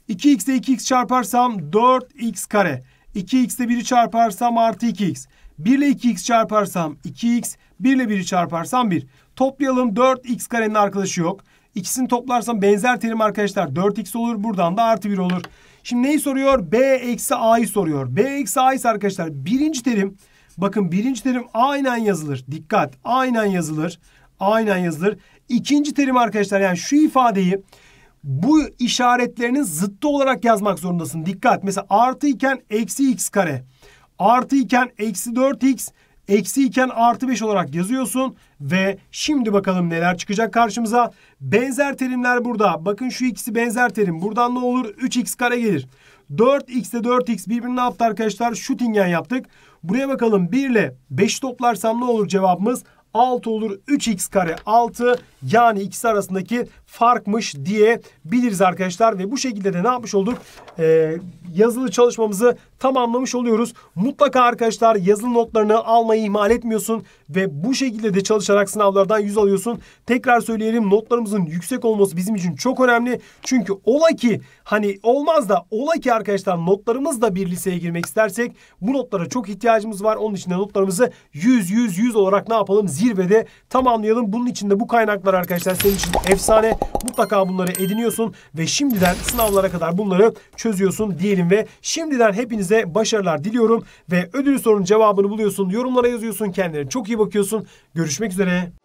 2x ile 2x çarparsam 4x kare. 2x ile 1'i çarparsam artı 2x. 1 ile 2x çarparsam 2x. 1 ile 1'i çarparsam 1. Toplayalım 4x karenin arkadaşı yok. İkisini toplarsam benzer terim arkadaşlar 4x olur. Buradan da artı 1 olur. Şimdi neyi soruyor? B eksi a'yı soruyor. B eksi a ise arkadaşlar birinci terim. Bakın birinci terim aynen yazılır. Dikkat aynen yazılır. Aynen yazılır. İkinci terim arkadaşlar yani şu ifadeyi bu işaretlerinin zıttı olarak yazmak zorundasın. Dikkat mesela artı iken eksi x kare. Artı iken eksi 4x Eksi iken artı 5 olarak yazıyorsun. Ve şimdi bakalım neler çıkacak karşımıza. Benzer terimler burada. Bakın şu ikisi benzer terim. Buradan ne olur? 3x kare gelir. 4x ile 4x birbirine ne yaptı arkadaşlar? Şutingen yaptık. Buraya bakalım 1 ile 5 toplarsam ne olur cevabımız? 6 olur. 3x kare 6 yani ikisi arasındaki farkmış diye biliriz arkadaşlar. Ve bu şekilde de ne yapmış olduk? Ee, yazılı çalışmamızı tamamlamış oluyoruz. Mutlaka arkadaşlar yazılı notlarını almayı ihmal etmiyorsun. Ve bu şekilde de çalışarak sınavlardan yüz alıyorsun. Tekrar söyleyelim notlarımızın yüksek olması bizim için çok önemli. Çünkü ola ki hani olmaz da ola ki arkadaşlar notlarımız da bir liseye girmek istersek bu notlara çok ihtiyacımız var. Onun için de notlarımızı 100-100-100 olarak ne yapalım? Zirvede tamamlayalım. Bunun için de bu kaynaklar kitaplar arkadaşlar senin için efsane. Mutlaka bunları ediniyorsun ve şimdiden sınavlara kadar bunları çözüyorsun diyelim ve şimdiden hepinize başarılar diliyorum ve ödül sorunun cevabını buluyorsun. Yorumlara yazıyorsun. Kendine çok iyi bakıyorsun. Görüşmek üzere.